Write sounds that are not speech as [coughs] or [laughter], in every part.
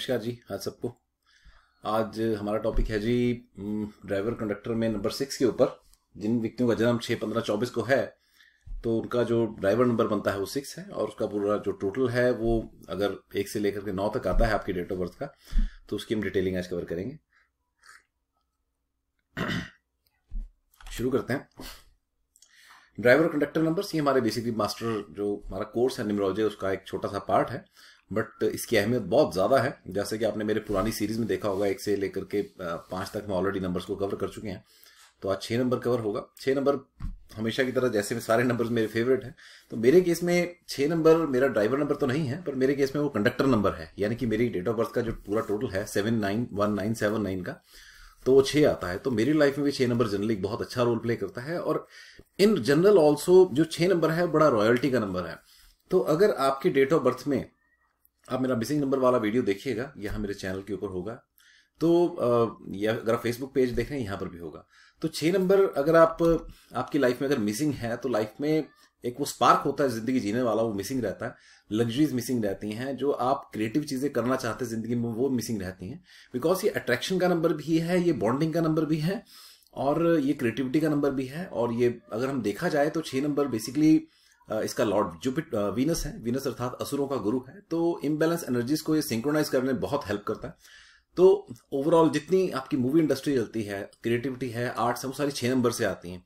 नमस्कार जी आज सबको आज हमारा टॉपिक है जी ड्राइवर हम्म, कंडक्टर में नंबर सिक्स के ऊपर जिन व्यक्तियों का जन्म छः पंद्रह चौबीस को है तो उनका जो ड्राइवर नंबर बनता है वो सिक्स है और उसका पूरा जो टोटल है वो अगर एक से लेकर के नौ तक आता है आपकी डेट ऑफ बर्थ का तो उसकी हम डिटेलिंग आज कवर करेंगे शुरू करते हैं ड्राइवर कंडक्टर नंबर्स ये हमारे बेसिकली मास्टर जो हमारा कोर्स है न्यूमरोलॉजी उसका एक छोटा सा पार्ट है बट इसकी अहमियत बहुत ज़्यादा है जैसे कि आपने मेरे पुरानी सीरीज़ में देखा होगा एक से लेकर के पांच तक मैं ऑलरेडी नंबर्स को कवर कर चुके हैं तो आज छह नंबर कवर होगा छह नंबर हमेशा की तरह जैसे में सारे नंबर मेरे फेवरेट हैं तो मेरे केस में छह नंबर मेरा ड्राइवर नंबर तो नहीं है पर मेरे केस में वो कंडक्टर नंबर है यानी कि मेरी डेट ऑफ बर्थ का जो पूरा टोटल है seven nine one nine seven nine का तो वो छे आता है तो मेरी लाइफ में भी छह नंबर जनरली बहुत अच्छा रोल प्ले करता है और इन जनरल ऑल्सो जो छह नंबर है बड़ा रॉयल्टी का नंबर है तो अगर आपकी डेट ऑफ बर्थ में आप मेरा मिसिंग नंबर वाला वीडियो देखिएगा यहाँ मेरे चैनल के ऊपर होगा तो या अगर आप फेसबुक पेज देख रहे हैं यहाँ पर भी होगा तो छः नंबर अगर आप आपकी लाइफ में अगर मिसिंग है तो लाइफ में एक वो स्पार्क होता है जिंदगी जीने वाला वो मिसिंग रहता है लग्जरीज मिसिंग रहती हैं जो आप क्रिएटिव चीजें करना चाहते हैं जिंदगी में वो मिसिंग रहती हैं बिकॉज ये अट्रैक्शन का नंबर भी है ये बॉन्डिंग का नंबर भी है और ये क्रिएटिविटी का नंबर भी है और ये अगर हम देखा जाए तो छः नंबर बेसिकली इसका लॉर्ड जुपिट वीनस है वीनस अर्थात असुरों का गुरु है तो इम्बेलेंस एनर्जीज को ये सिंक्रोनाइज करने में बहुत हेल्प करता है तो ओवरऑल जितनी आपकी मूवी इंडस्ट्री चलती है क्रिएटिविटी है आर्ट्स है वो सारी छः नंबर से आती हैं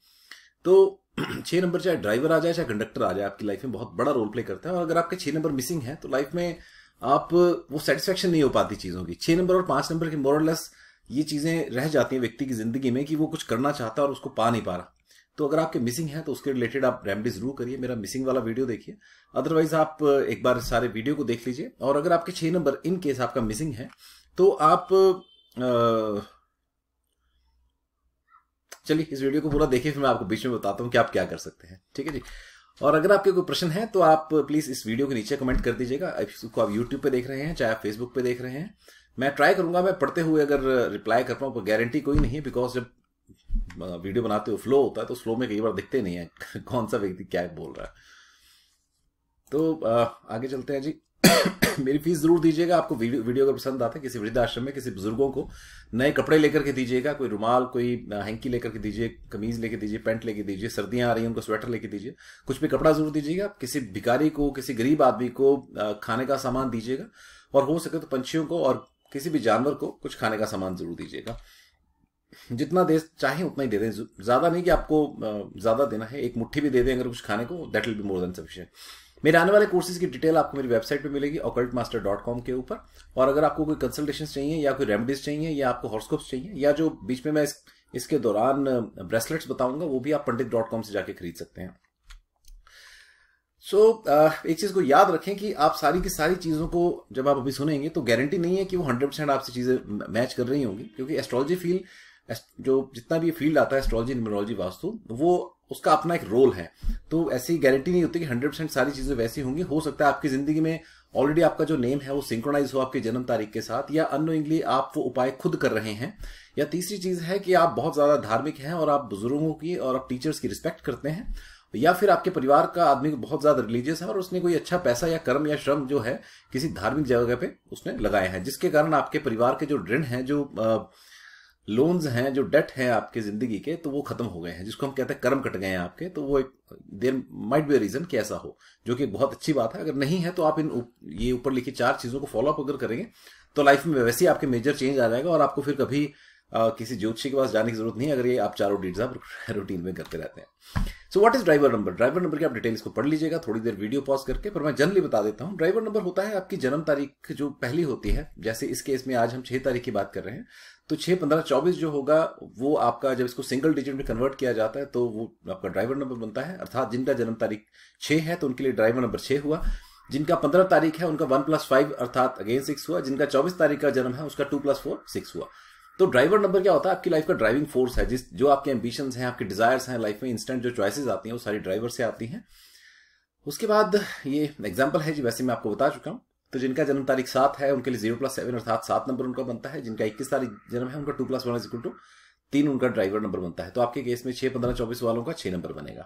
तो [clears throat] छः नंबर चाहे ड्राइवर आ जाए चाहे कंडक्टर आ जाए आपकी लाइफ में बहुत बड़ा रोल प्ले करता है और अगर आपके छः नंबर मिसिंग है तो लाइफ में आप वो सेटिस्फेक्शन नहीं हो पाती चीज़ों की छः नंबर और पाँच नंबर की मोरलेस ये चीज़ें रह जाती हैं व्यक्ति की ज़िंदगी में कि वो कुछ करना चाहता है और उसको पा नहीं पा रहा तो अगर आपके मिसिंग है तो उसके रिलेटेड आप रेमडी जरूर करिए मेरा मिसिंग वाला वीडियो देखिए अदरवाइज आप एक बार सारे वीडियो को देख लीजिए और अगर आपके छह नंबर इन केस आपका मिसिंग है तो आप चलिए इस वीडियो को पूरा देखिए फिर मैं आपको बीच में बताता हूँ कि आप क्या कर सकते हैं ठीक है जी और अगर आपके कोई प्रश्न है तो आप प्लीज इस वीडियो के नीचे कमेंट कर दीजिएगा इसको आप यूट्यूब पे देख रहे हैं चाहे आप फेसबुक पे देख रहे हैं मैं ट्राई करूंगा मैं पढ़ते हुए अगर रिप्लाई कर पाऊँ गारंटी कोई नहीं है बिकॉज जब मतलब वीडियो बनाते हो फ्लो होता है तो फ्लो में कई बार दिखते नहीं है [laughs] कौन सा व्यक्ति क्या बोल रहा है तो आगे चलते हैं जी [coughs] मेरी फीस जरूर दीजिएगा आपको वीडियो वीडियो अगर पसंद आता है किसी वृद्धाश्रम में किसी बुजुर्गों को नए कपड़े लेकर के दीजिएगा कोई रुमाल कोई हैंकी लेकर के दीजिए कमीज लेके दीजिए पैंट लेके दीजिए सर्दियां आ रही हैं उनको स्वेटर लेके दीजिए कुछ भी कपड़ा जरूर दीजिएगा किसी भिखारी को किसी गरीब आदमी को खाने का सामान दीजिएगा और हो सके तो पंछियों को और किसी भी जानवर को कुछ खाने का सामान जरूर दीजिएगा जितना दे चाहे उतना ही दे दें ज़्यादा नहीं कि आपको ज़्यादा देना है एक मुट्ठी भी दे दें अगर कुछ खाने को that will be more than sufficient मेरे आने वाले कोर्सेज की डिटेल आपको मेरी वेबसाइट पे मिलेगी ऑकल्ट मास्टर डॉट कॉम के ऊपर और अगर आपको कोई कंसल्टेशन चाहिए या कोई रेमडीज चाहिए या आपको हॉर्स्कोप्स चाहिए या जो बीच में मैं इस, इसके दौरान ब्रेसलेट्स बताऊंगा वो भी आप पंडित डॉट कॉम से जाके खरीद सकते हैं सो so, एक चीज को याद रखें कि आप सारी की सारी चीजों को जब आप अभी सुनेंगे तो गारंटी नहीं है कि वो हंड्रेड परसेंट आपसे चीजें मैच कर रही होंगी क्योंकि एस्ट्रोलॉजी फील्ड जो जितना भी फील्ड आता है एस्ट्रोलॉजी न्यूमरोलॉजी वास्तु वो उसका अपना एक रोल है तो ऐसी गारंटी नहीं होती कि हंड्रेड परसेंट सारी चीजें वैसी होंगी हो सकता है आपकी जिंदगी में ऑलरेडी आपका जो नेम है वो सिंक्रोनाइज हो आपके जन्म तारीख के साथ या अनोइंगली आप वो उपाय खुद कर रहे हैं या तीसरी चीज है कि आप बहुत ज्यादा धार्मिक हैं और आप बुजुर्गों की और आप टीचर्स की रिस्पेक्ट करते हैं या फिर आपके परिवार का आदमी बहुत ज्यादा रिलीजियस है और उसने कोई अच्छा पैसा या कर्म या श्रम जो है किसी धार्मिक जगह पे उसने लगाया है जिसके कारण आपके परिवार के जो ऋण है जो आ, लोन्स हैं जो डेट हैं आपके जिंदगी के तो वो खत्म हो गए हैं जिसको हम कहते हैं कर्म कट गए हैं आपके तो वो एक देर माइट बी रीजन कि ऐसा हो जो कि बहुत अच्छी बात है अगर नहीं है तो आप इन उप, ये ऊपर लिखी चार चीजों को फॉलो अप अगर करेंगे तो लाइफ में वैसे ही आपके मेजर चेंज आ जाएगा और आपको फिर कभी आ, किसी ज्योतिषी के पास जाने की जरूरत नहीं अगर ये आप चारों डीड्स आप रूटीन [laughs] में करते रहते हैं so what is driver number driver number की आप डिटेल्स को पढ़ लीजिएगा थोड़ी देर वीडियो पॉज करके पर मैं जनरली बता देता हूँ ड्राइवर नंबर होता है आपकी जन्म तारीख जो पहली होती है जैसे इस केस में आज हम छह तारीख की बात कर रहे हैं तो छः पंद्रह चौबीस जो होगा वो आपका जब इसको सिंगल डिजिट में कन्वर्ट किया जाता है तो वो आपका ड्राइवर नंबर बनता है अर्थात जिनका जन्म तारीख छः है तो उनके लिए ड्राइवर नंबर छः हुआ जिनका पंद्रह तारीख है उनका वन प्लस फाइव अर्थात अगेन सिक्स हुआ जिनका चौबीस तारीख का जन्म है उसका टू प्लस फोर सिक्स हुआ तो ड्राइवर नंबर क्या होता है आपकी लाइफ का ड्राइविंग फोर्स है जिस जो आपके एम्बिशन हैं आपके डिजायर्स हैं लाइफ में इंस्टेंट जो चॉइसेस आती हैं वो सारी ड्राइवर से आती हैं उसके बाद ये एग्जाम्पल है जी वैसे मैं आपको बता चुका हूँ तो जिनका जन्म तारीख सात है उनके लिए जीरो प्लस सेवन अर्थात सात नंबर उनका बनता है जिनका इक्कीस तारीख जन्म है उनका two plus one is equal to तीन उनका ड्राइवर नंबर बनता है तो आपके केस में छह पंद्रह चौबीस वालों का छह नंबर बनेगा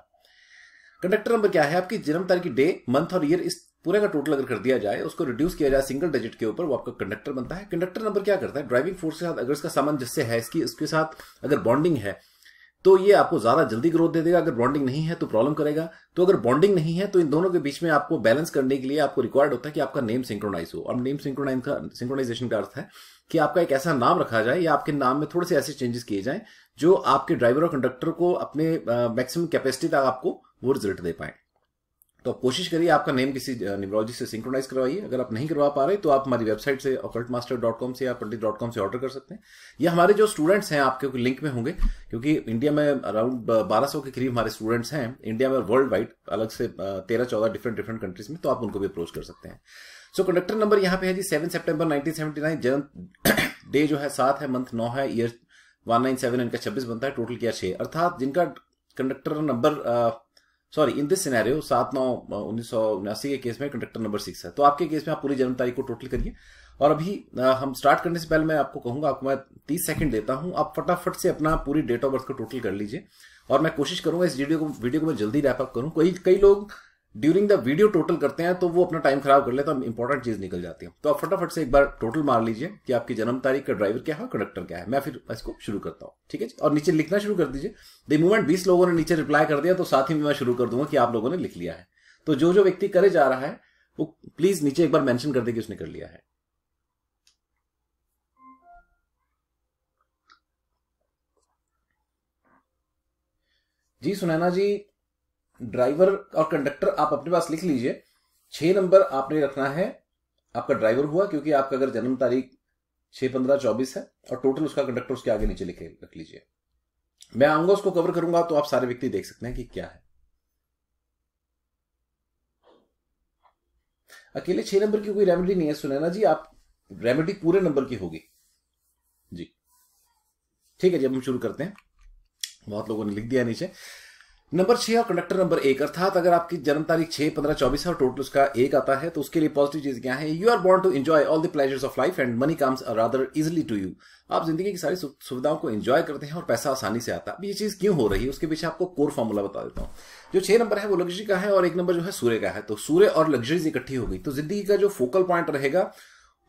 कंडक्टर नंबर क्या है आपकी जन्म तारीख डे मंथ और ईयर इस पूरे का टोटल अगर कर दिया जाए उसको रिड्यूस किया जाए सिंगल डिजिट के ऊपर वो आपका कंडक्टर बनता है कंडक्टर नंबर क्या करता है ड्राइविंग फोर्स के साथ अगर इसका सामान जिससे है इसकी उसके साथ अगर बॉन्डिंग है तो ये आपको ज़्यादा जल्दी ग्रोथ दे देगा अगर बॉन्डिंग नहीं है तो प्रॉब्लम करेगा तो अगर बॉन्डिंग नहीं है तो इन दोनों के बीच में आपको बैलेंस करने के लिए आपको रिक्वायर्ड होता है कि आपका नेम सिंक्रोनाइज हो और नेम सिंक्रोनाइज का सिंक्रोनाइजेशन का अर्थ है कि आपका एक ऐसा नाम रखा जाए या आपके नाम में थोड़े से ऐसे चेंजेस किए जाए जो आपके ड्राइवर और कंडक्टर को अपने मैक्सिमम कैपेसिटी तक आपको वो रिजल्ट दे पाए तो आप कोशिश करिए आपका नेम किसी न्यूमरोलॉजी से सिंक्रोनाइज करवाइए अगर आप नहीं करवा पा रहे तो आप हमारी वेबसाइट से अकल्ट मास्टर डॉट कॉम से या पंडित डॉट कॉम से ऑर्डर कर सकते हैं या हमारे जो स्टूडेंट्स हैं आपके लिंक में होंगे क्योंकि इंडिया में अराउंड बारह सौ के करीब हमारे स्टूडेंट्स हैं इंडिया में वर्ल्ड वाइड अलग से तेरह चौदह डिफरेंट डिफरेंट कंट्रीज में तो आप उनको भी अप्रोच कर सकते हैं सो कंडक्टर नंबर यहाँ पे है जी seven September nineteen seventy nine जन्म डे [coughs] जो है सात है मंथ नौ है ईयर वन नाइन सेवन इनका छब्बीस बनता है टोटल किया छह अर्थात जिनका conductor number sorry in this scenario सात नौ उन्नीस सौ उन्यासी के केस में कंडक्टर नंबर सिक्स है तो आपके केस में आप पूरी जन्म तारीख को टोटल करिए और अभी हम स्टार्ट करने से पहले मैं आपको कहूंगा आपको मैं तीस सेकंड देता हूं आप फटाफट से अपना पूरी डेट ऑफ बर्थ को टोटल कर लीजिए और मैं कोशिश करूंगा इस वीडियो को वीडियो को मैं जल्दी रैपअप करूं कई कई लोग ड्यूरिंग द वीडियो टोटल करते हैं तो वो अपना टाइम खराब कर लेता है इंपॉर्टेंट चीज निकल जाती है तो आप फटाफट से एक बार टोटल मार लीजिए कि आपकी जन्म तारीख का ड्राइवर क्या है कंडक्टर क्या है मैं फिर इसको शुरू करता हूँ ठीक है और नीचे लिखना शुरू कर दीजिए द मूवमेंट बीस लोगों ने नीचे रिप्लाई कर दिया तो साथ ही मैं शुरू कर दूंगा कि आप लोगों ने लिख लिया है तो जो जो व्यक्ति करे जा रहा है वो प्लीज नीचे एक बार मैंशन कर दे कि उसने कर लिया है जी सुनैना जी ड्राइवर और कंडक्टर आप अपने पास लिख लीजिए छह नंबर आपने रखना है आपका ड्राइवर हुआ क्योंकि आपका अगर जन्म तारीख छह पंद्रह चौबीस है और टोटल उसका कंडक्टर उसके आगे नीचे लिखे रख लीजिए मैं आऊंगा उसको कवर करूंगा तो आप सारे व्यक्ति देख सकते हैं कि क्या है अकेले छह नंबर की कोई रेमेडी नहीं है सुनैना जी आप रेमेडी पूरे नंबर की होगी जी ठीक है जी हम शुरू करते हैं बहुत लोगों ने लिख दिया नीचे नंबर छह और कंडक्टर नंबर एक अर्थात अगर आपकी जन्म तारीख छह पंद्रह चौबीस है और टोटल उसका एक आता है तो उसके लिए पॉजिटिव चीज क्या है you are born to enjoy all the pleasures of life and money comes rather easily to you आप जिंदगी की सारी सुविधाओं को एंजॉय करते हैं और पैसा आसानी से आता है अब ये चीज क्यों हो रही है उसके पीछे आपको कोर फॉर्मूला बता देता हूं जो छह नंबर है वो लग्जरी का है और एक नंबर जो है सूर्य का है तो सूर्य और लग्जरीज इकट्ठी हो गई तो जिंदगी का जो फोकल पॉइंट रहेगा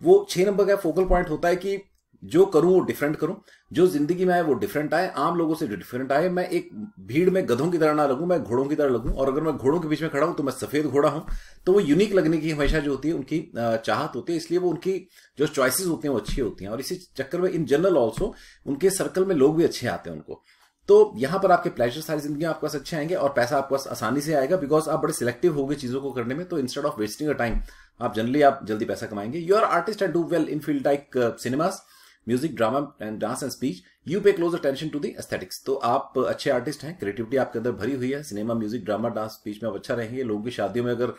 वो छह नंबर का फोकल पॉइंट होता है कि जो करूं वो डिफरेंट करूं जो जिंदगी में आए वो डिफरेंट आए आम लोगों से जो डिफरेंट आए मैं एक भीड़ में गधों की तरह ना लगूं मैं घोड़ों की तरह लगूं और अगर मैं घोड़ों के बीच में खड़ा हूं तो मैं सफेद घोड़ा हूं तो वो यूनिक लगने की हमेशा जो होती है उनकी चाहत होती है इसलिए वो उनकी जो चॉइसिस होती हैं वो अच्छी होती हैं और इसी चक्कर में इन जनरल ऑल्सो उनके सर्कल में लोग भी अच्छे आते हैं उनको तो यहां पर आपके प्लेजर सारी जिंदगी आपके पास अच्छे आएंगे और पैसा आपके पास आसानी से आएगा बिकॉज आप बड़े सिलेक्टिव हो चीजों को करने में तो instead of wasting a time आप जनरली आप जल्दी पैसा कमाएंगे you are artist and do well in field like cinemas music drama and dance and speech you pay close attention to the aesthetics तो आप अच्छे आर्टिस्ट हैं क्रिएटिविटी आपके अंदर भरी हुई है cinema music drama dance speech में आप अच्छा रहेंगे लोगों की शादियों में अगर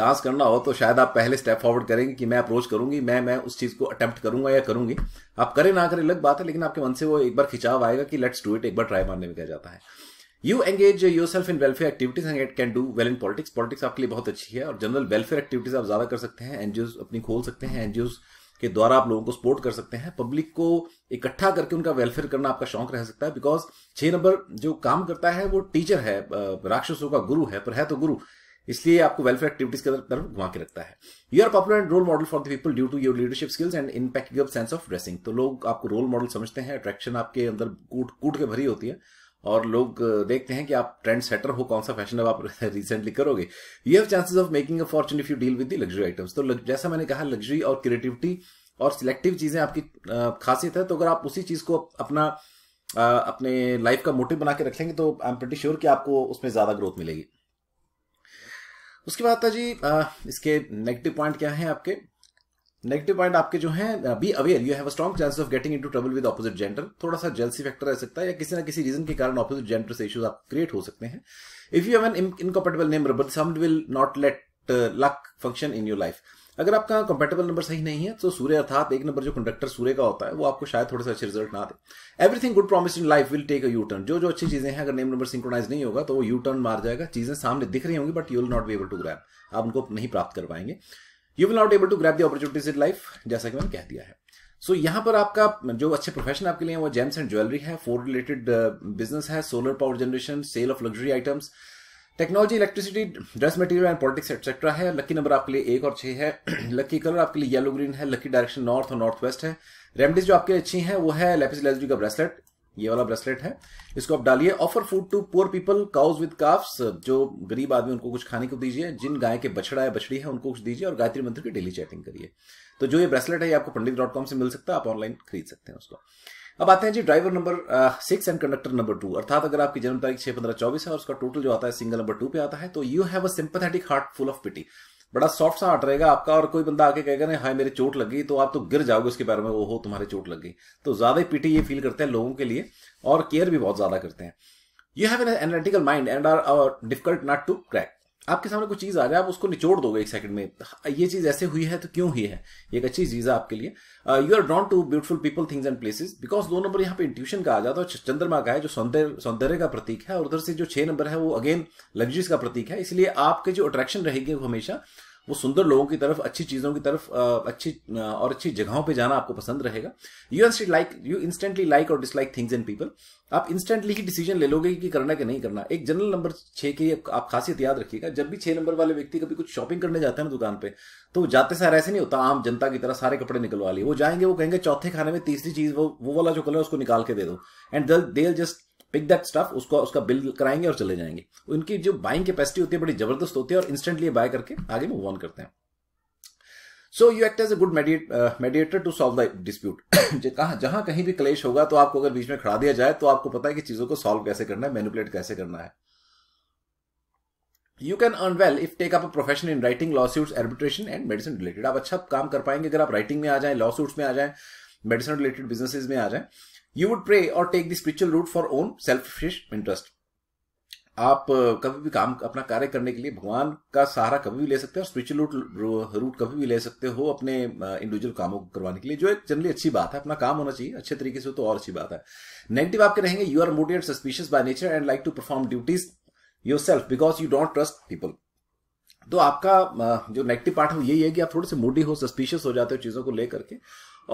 डांस करना हो तो शायद आप पहले स्टेप फॉरवर्ड करेंगे कि मैं अप्रोच करूंगी मैं मैं उस चीज को अटेम्प्ट करूंगा या करूंगी आप करें ना करें अलग बात है लेकिन आपके मन से वो एक बार खिंचाव आएगा कि लेट्स डू इट एक बार ट्राई मारने में कहा जाता है you engage yourself in welfare activities and it can do well in politics politics आपके लिए बहुत अच्छी है और जनरल वेलफेयर एक्टिविटीज आप ज्यादा कर सकते हैं एनजीओ अपनी खोल सकते हैं एनजीओ के द्वारा आप लोगों को सपोर्ट कर सकते हैं पब्लिक को इकट्ठा करके उनका वेलफेयर करना आपका शौक रह सकता है बिकॉज छह नंबर जो काम करता है वो टीचर है राक्षसों का गुरु है पर है तो गुरु इसलिए आपको वेलफेयर एक्टिविटीज के तरफ घुमा के रखता है you are popular and role model for the people due to your leadership skills and in sense of dressing तो लोग आपको रोल मॉडल समझते हैं अट्रैक्शन आपके अंदर कूट कूट के भरी होती है और लोग देखते हैं कि आप ट्रेंड सेटर हो कौन सा फैशन अब आप रिसेंटली [laughs] करोगे you have chances of making a fortune if you deal with luxury items तो जैसा मैंने कहा लग्जरी और क्रिएटिविटी और सिलेक्टिव चीजें आपकी खासियत है तो अगर आप उसी चीज को अपना अपने लाइफ का मोटिव बना के रख लेंगे तो आई एम प्रटी श्योर कि आपको उसमें ज्यादा ग्रोथ मिलेगी उसके बाद जी इसके नेगेटिव पॉइंट क्या है आपके नेगेटिव पॉइंट आपके जो है be aware you have a strong chance of getting into trouble with opposite gender थोड़ा सा जेलसी फैक्टर रह सकता है या किसी ना किसी रीजन के कारण ऑपोजिट जेंडर से इश्यूज आप क्रिएट हो सकते हैं if you have an incompatible number but some will not let luck function in your life अगर आपका कंपेटेबल नंबर सही नहीं है तो सूर्य अर्थात एक नंबर जो कंडक्टर सूर्य का होता है वो आपको शायद थोड़े से अच्छे रिजल्ट ना दे everything good promise in life will take a U turn जो जो अच्छी चीजें हैं अगर नेम नंबर सिंक्रोनाइज नहीं होगा तो वो यू टर्न मार जाएगा चीजें सामने दिख रही होंगी but you will not be able to grab आप उनको नहीं प्राप्त कर पाएंगे you will not able to grab the opportunities in life जैसा कि मैंने कह दिया है सो so, यहाँ पर आपका जो अच्छे प्रोफेशन आपके लिए वो जेम्स एंड ज्वेलरी है फोर रिलेटेड बिजनेस है solar power generation sale of luxury items technology electricity dress material and politics etcetera है लकी नंबर आपके लिए एक और छह है लकी [clears throat] कलर आपके लिए येलो ग्रीन है लकी डायरेक्शन नॉर्थ और नॉर्थ वेस्ट है रेमडीज जो आपके लिए अच्छी है वो है लेपिस लेजरी का ब्रेसलेट ये वाला ब्रेसलेट है इसको आप डालिए offer food to poor people cows with calves जो गरीब आदमी उनको कुछ खाने को दीजिए जिन गाय के बछड़ा या बछड़ी है उनको कुछ दीजिए और गायत्री मंत्र की डेली चैटिंग करिए तो जो ये ब्रेसलेट है ये आपको पंडित डॉट कॉम से मिल सकता है आप ऑनलाइन खरीद सकते हैं उसको अब आते हैं जी driver number six and conductor number two अर्थात अगर आपकी जन्म तारीख छह पंद्रह चौबीस है और उसका टोटल जो आता है सिंगल नंबर टू पे आता है तो you have a sympathetic heart full of pity बड़ा सॉफ्ट सा हार्ट रहेगा आपका और कोई बंदा आके कहेगा ना हाय मेरी चोट लगी तो आप तो गिर जाओगे उसके पैरों में वो हो तुम्हारी चोट लग गई तो ज्यादा ही पीटी ये फील करते हैं लोगों के लिए और केयर भी बहुत ज्यादा करते हैं you have an analytical mind and are difficult not to crack आपके सामने कोई चीज़ आ जाए आप उसको निचोड़ दोगे एक सेकंड में हाँ, ये चीज़ ऐसे हुई है तो क्यों हुई है एक अच्छी चीज़ है आपके लिए you are drawn to beautiful people things and places because दो नंबर यहाँ पे इंट्यूशन का आ जाता है चंद्रमा का है जो सौंदर्य सौंदर्य का प्रतीक है और उधर से जो छह नंबर है वो अगेन लग्जरीज का प्रतीक है इसलिए आपके जो अट्रैक्शन रहेगी वो हमेशा वो सुंदर लोगों की तरफ अच्छी चीज़ों की तरफ अच्छी और अच्छी जगहों पे जाना आपको पसंद रहेगा you instant like you instantly like और डिसलाइक थिंग्स एंड पीपल आप इंस्टेंटली ही डिसीजन ले लोगे कि करना कि नहीं करना एक जनरल नंबर छह की आप खासियत याद रखिएगा जब भी छह नंबर वाले व्यक्ति कभी कुछ शॉपिंग करने जाते हैं ना दुकान पे तो जाते सारे ऐसे नहीं होता आम जनता की तरह सारे कपड़े निकलवा लिए वो जाएंगे वो कहेंगे चौथे खाने में तीसरी चीज़ वो वो वाला जो कलर उसको निकाल के दे दो and they just pick that stuff उसको उसका बिल कराएंगे और चले जाएंगे उनकी जो बाइंग कैपेसिटी होती है बड़ी जबरदस्त होती है और इंस्टेंटली बाय करके आगे मूव ऑन करते हैं so you act as a good mediator to solve the dispute कहा जहां कहीं भी क्लेश होगा तो आपको अगर बीच में खड़ा दिया जाए तो आपको पता है कि चीजों को सॉल्व कैसे करना है मैनिपुलेट कैसे करना है you can earn well if take up a profession in writing law suits arbitration and medicine related आप अच्छा काम कर पाएंगे अगर आप राइटिंग में आ जाए लॉ सूट्स में आ जाए मेडिसिन रिलेटेड बिजनेस में आ जाए यू वुड प्रे और take the spiritual route for own selfish interest आप कभी भी काम अपना कार्य करने के लिए भगवान का सहारा कभी भी ले सकते हो स्पिरिचुअल रूट रूट कभी भी ले सकते हो अपने इंडिविजुअल कामों को करवाने के लिए जो एक जनरली अच्छी बात है अपना काम होना चाहिए अच्छे तरीके से तो और अच्छी बात है नेगेटिव आपके रहेंगे you are motivate suspicious by nature and like to perform duties yourself because you don't trust people तो आपका जो नेगेटिव पार्ट है यही है कि आप थोड़े से मूडी हो सस्पिशियस हो जाते हो चीजों को लेकर के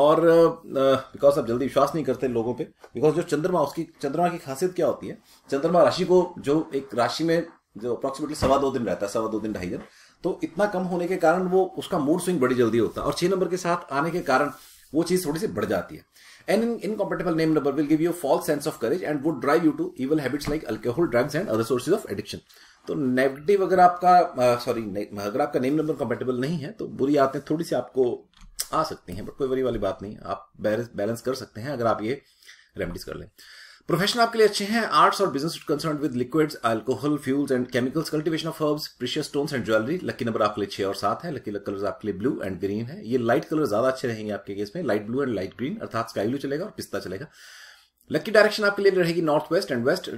और बिकॉज uh, आप जल्दी विश्वास नहीं करते लोगों पे बिकॉज जो चंद्रमा उसकी चंद्रमा की खासियत क्या होती है चंद्रमा राशि को जो एक राशि में जो अप्रोक्सीमेटली सवा दो दिन रहता है सवा दो दिन ढाई दिन तो इतना कम होने के कारण वो उसका मूड स्विंग बड़ी जल्दी होता है और छह नंबर के साथ आने के कारण वो चीज थोड़ी सी बढ़ जाती है and in incompatible name number will give you false sense of courage and would drive you to evil habits like alcohol drugs and other sources of addiction तो नेगेटिव अगर आपका सॉरी अगर आपका नेम नंबर कंपेटेबल नहीं है तो बुरी आते थोड़ी सी आपको आ सकती हैं बट कोई वरी वाली बात नहीं आप बैलेंस कर सकते हैं अगर आप ये रेमेडीज कर लें प्रोफेशन आपके लिए अच्छे हैं आर्ट्स और business concern with liquids alcohol fuels and chemicals cultivation of herbs precious stones and jewellery lucky number आपके लिए छह और सात है लकी कलर्स आपके लिए ब्लू एंड ग्रीन है ये लाइट कलर ज्यादा अच्छे रहेंगे आपके केस में light blue and light green अर्थात स्काई ब्लू चलेगा और पिस्ता चलेगा लकी डायरेक्शन आपके लिए रहेगी नॉर्थ वेस्ट एंड वेस्ट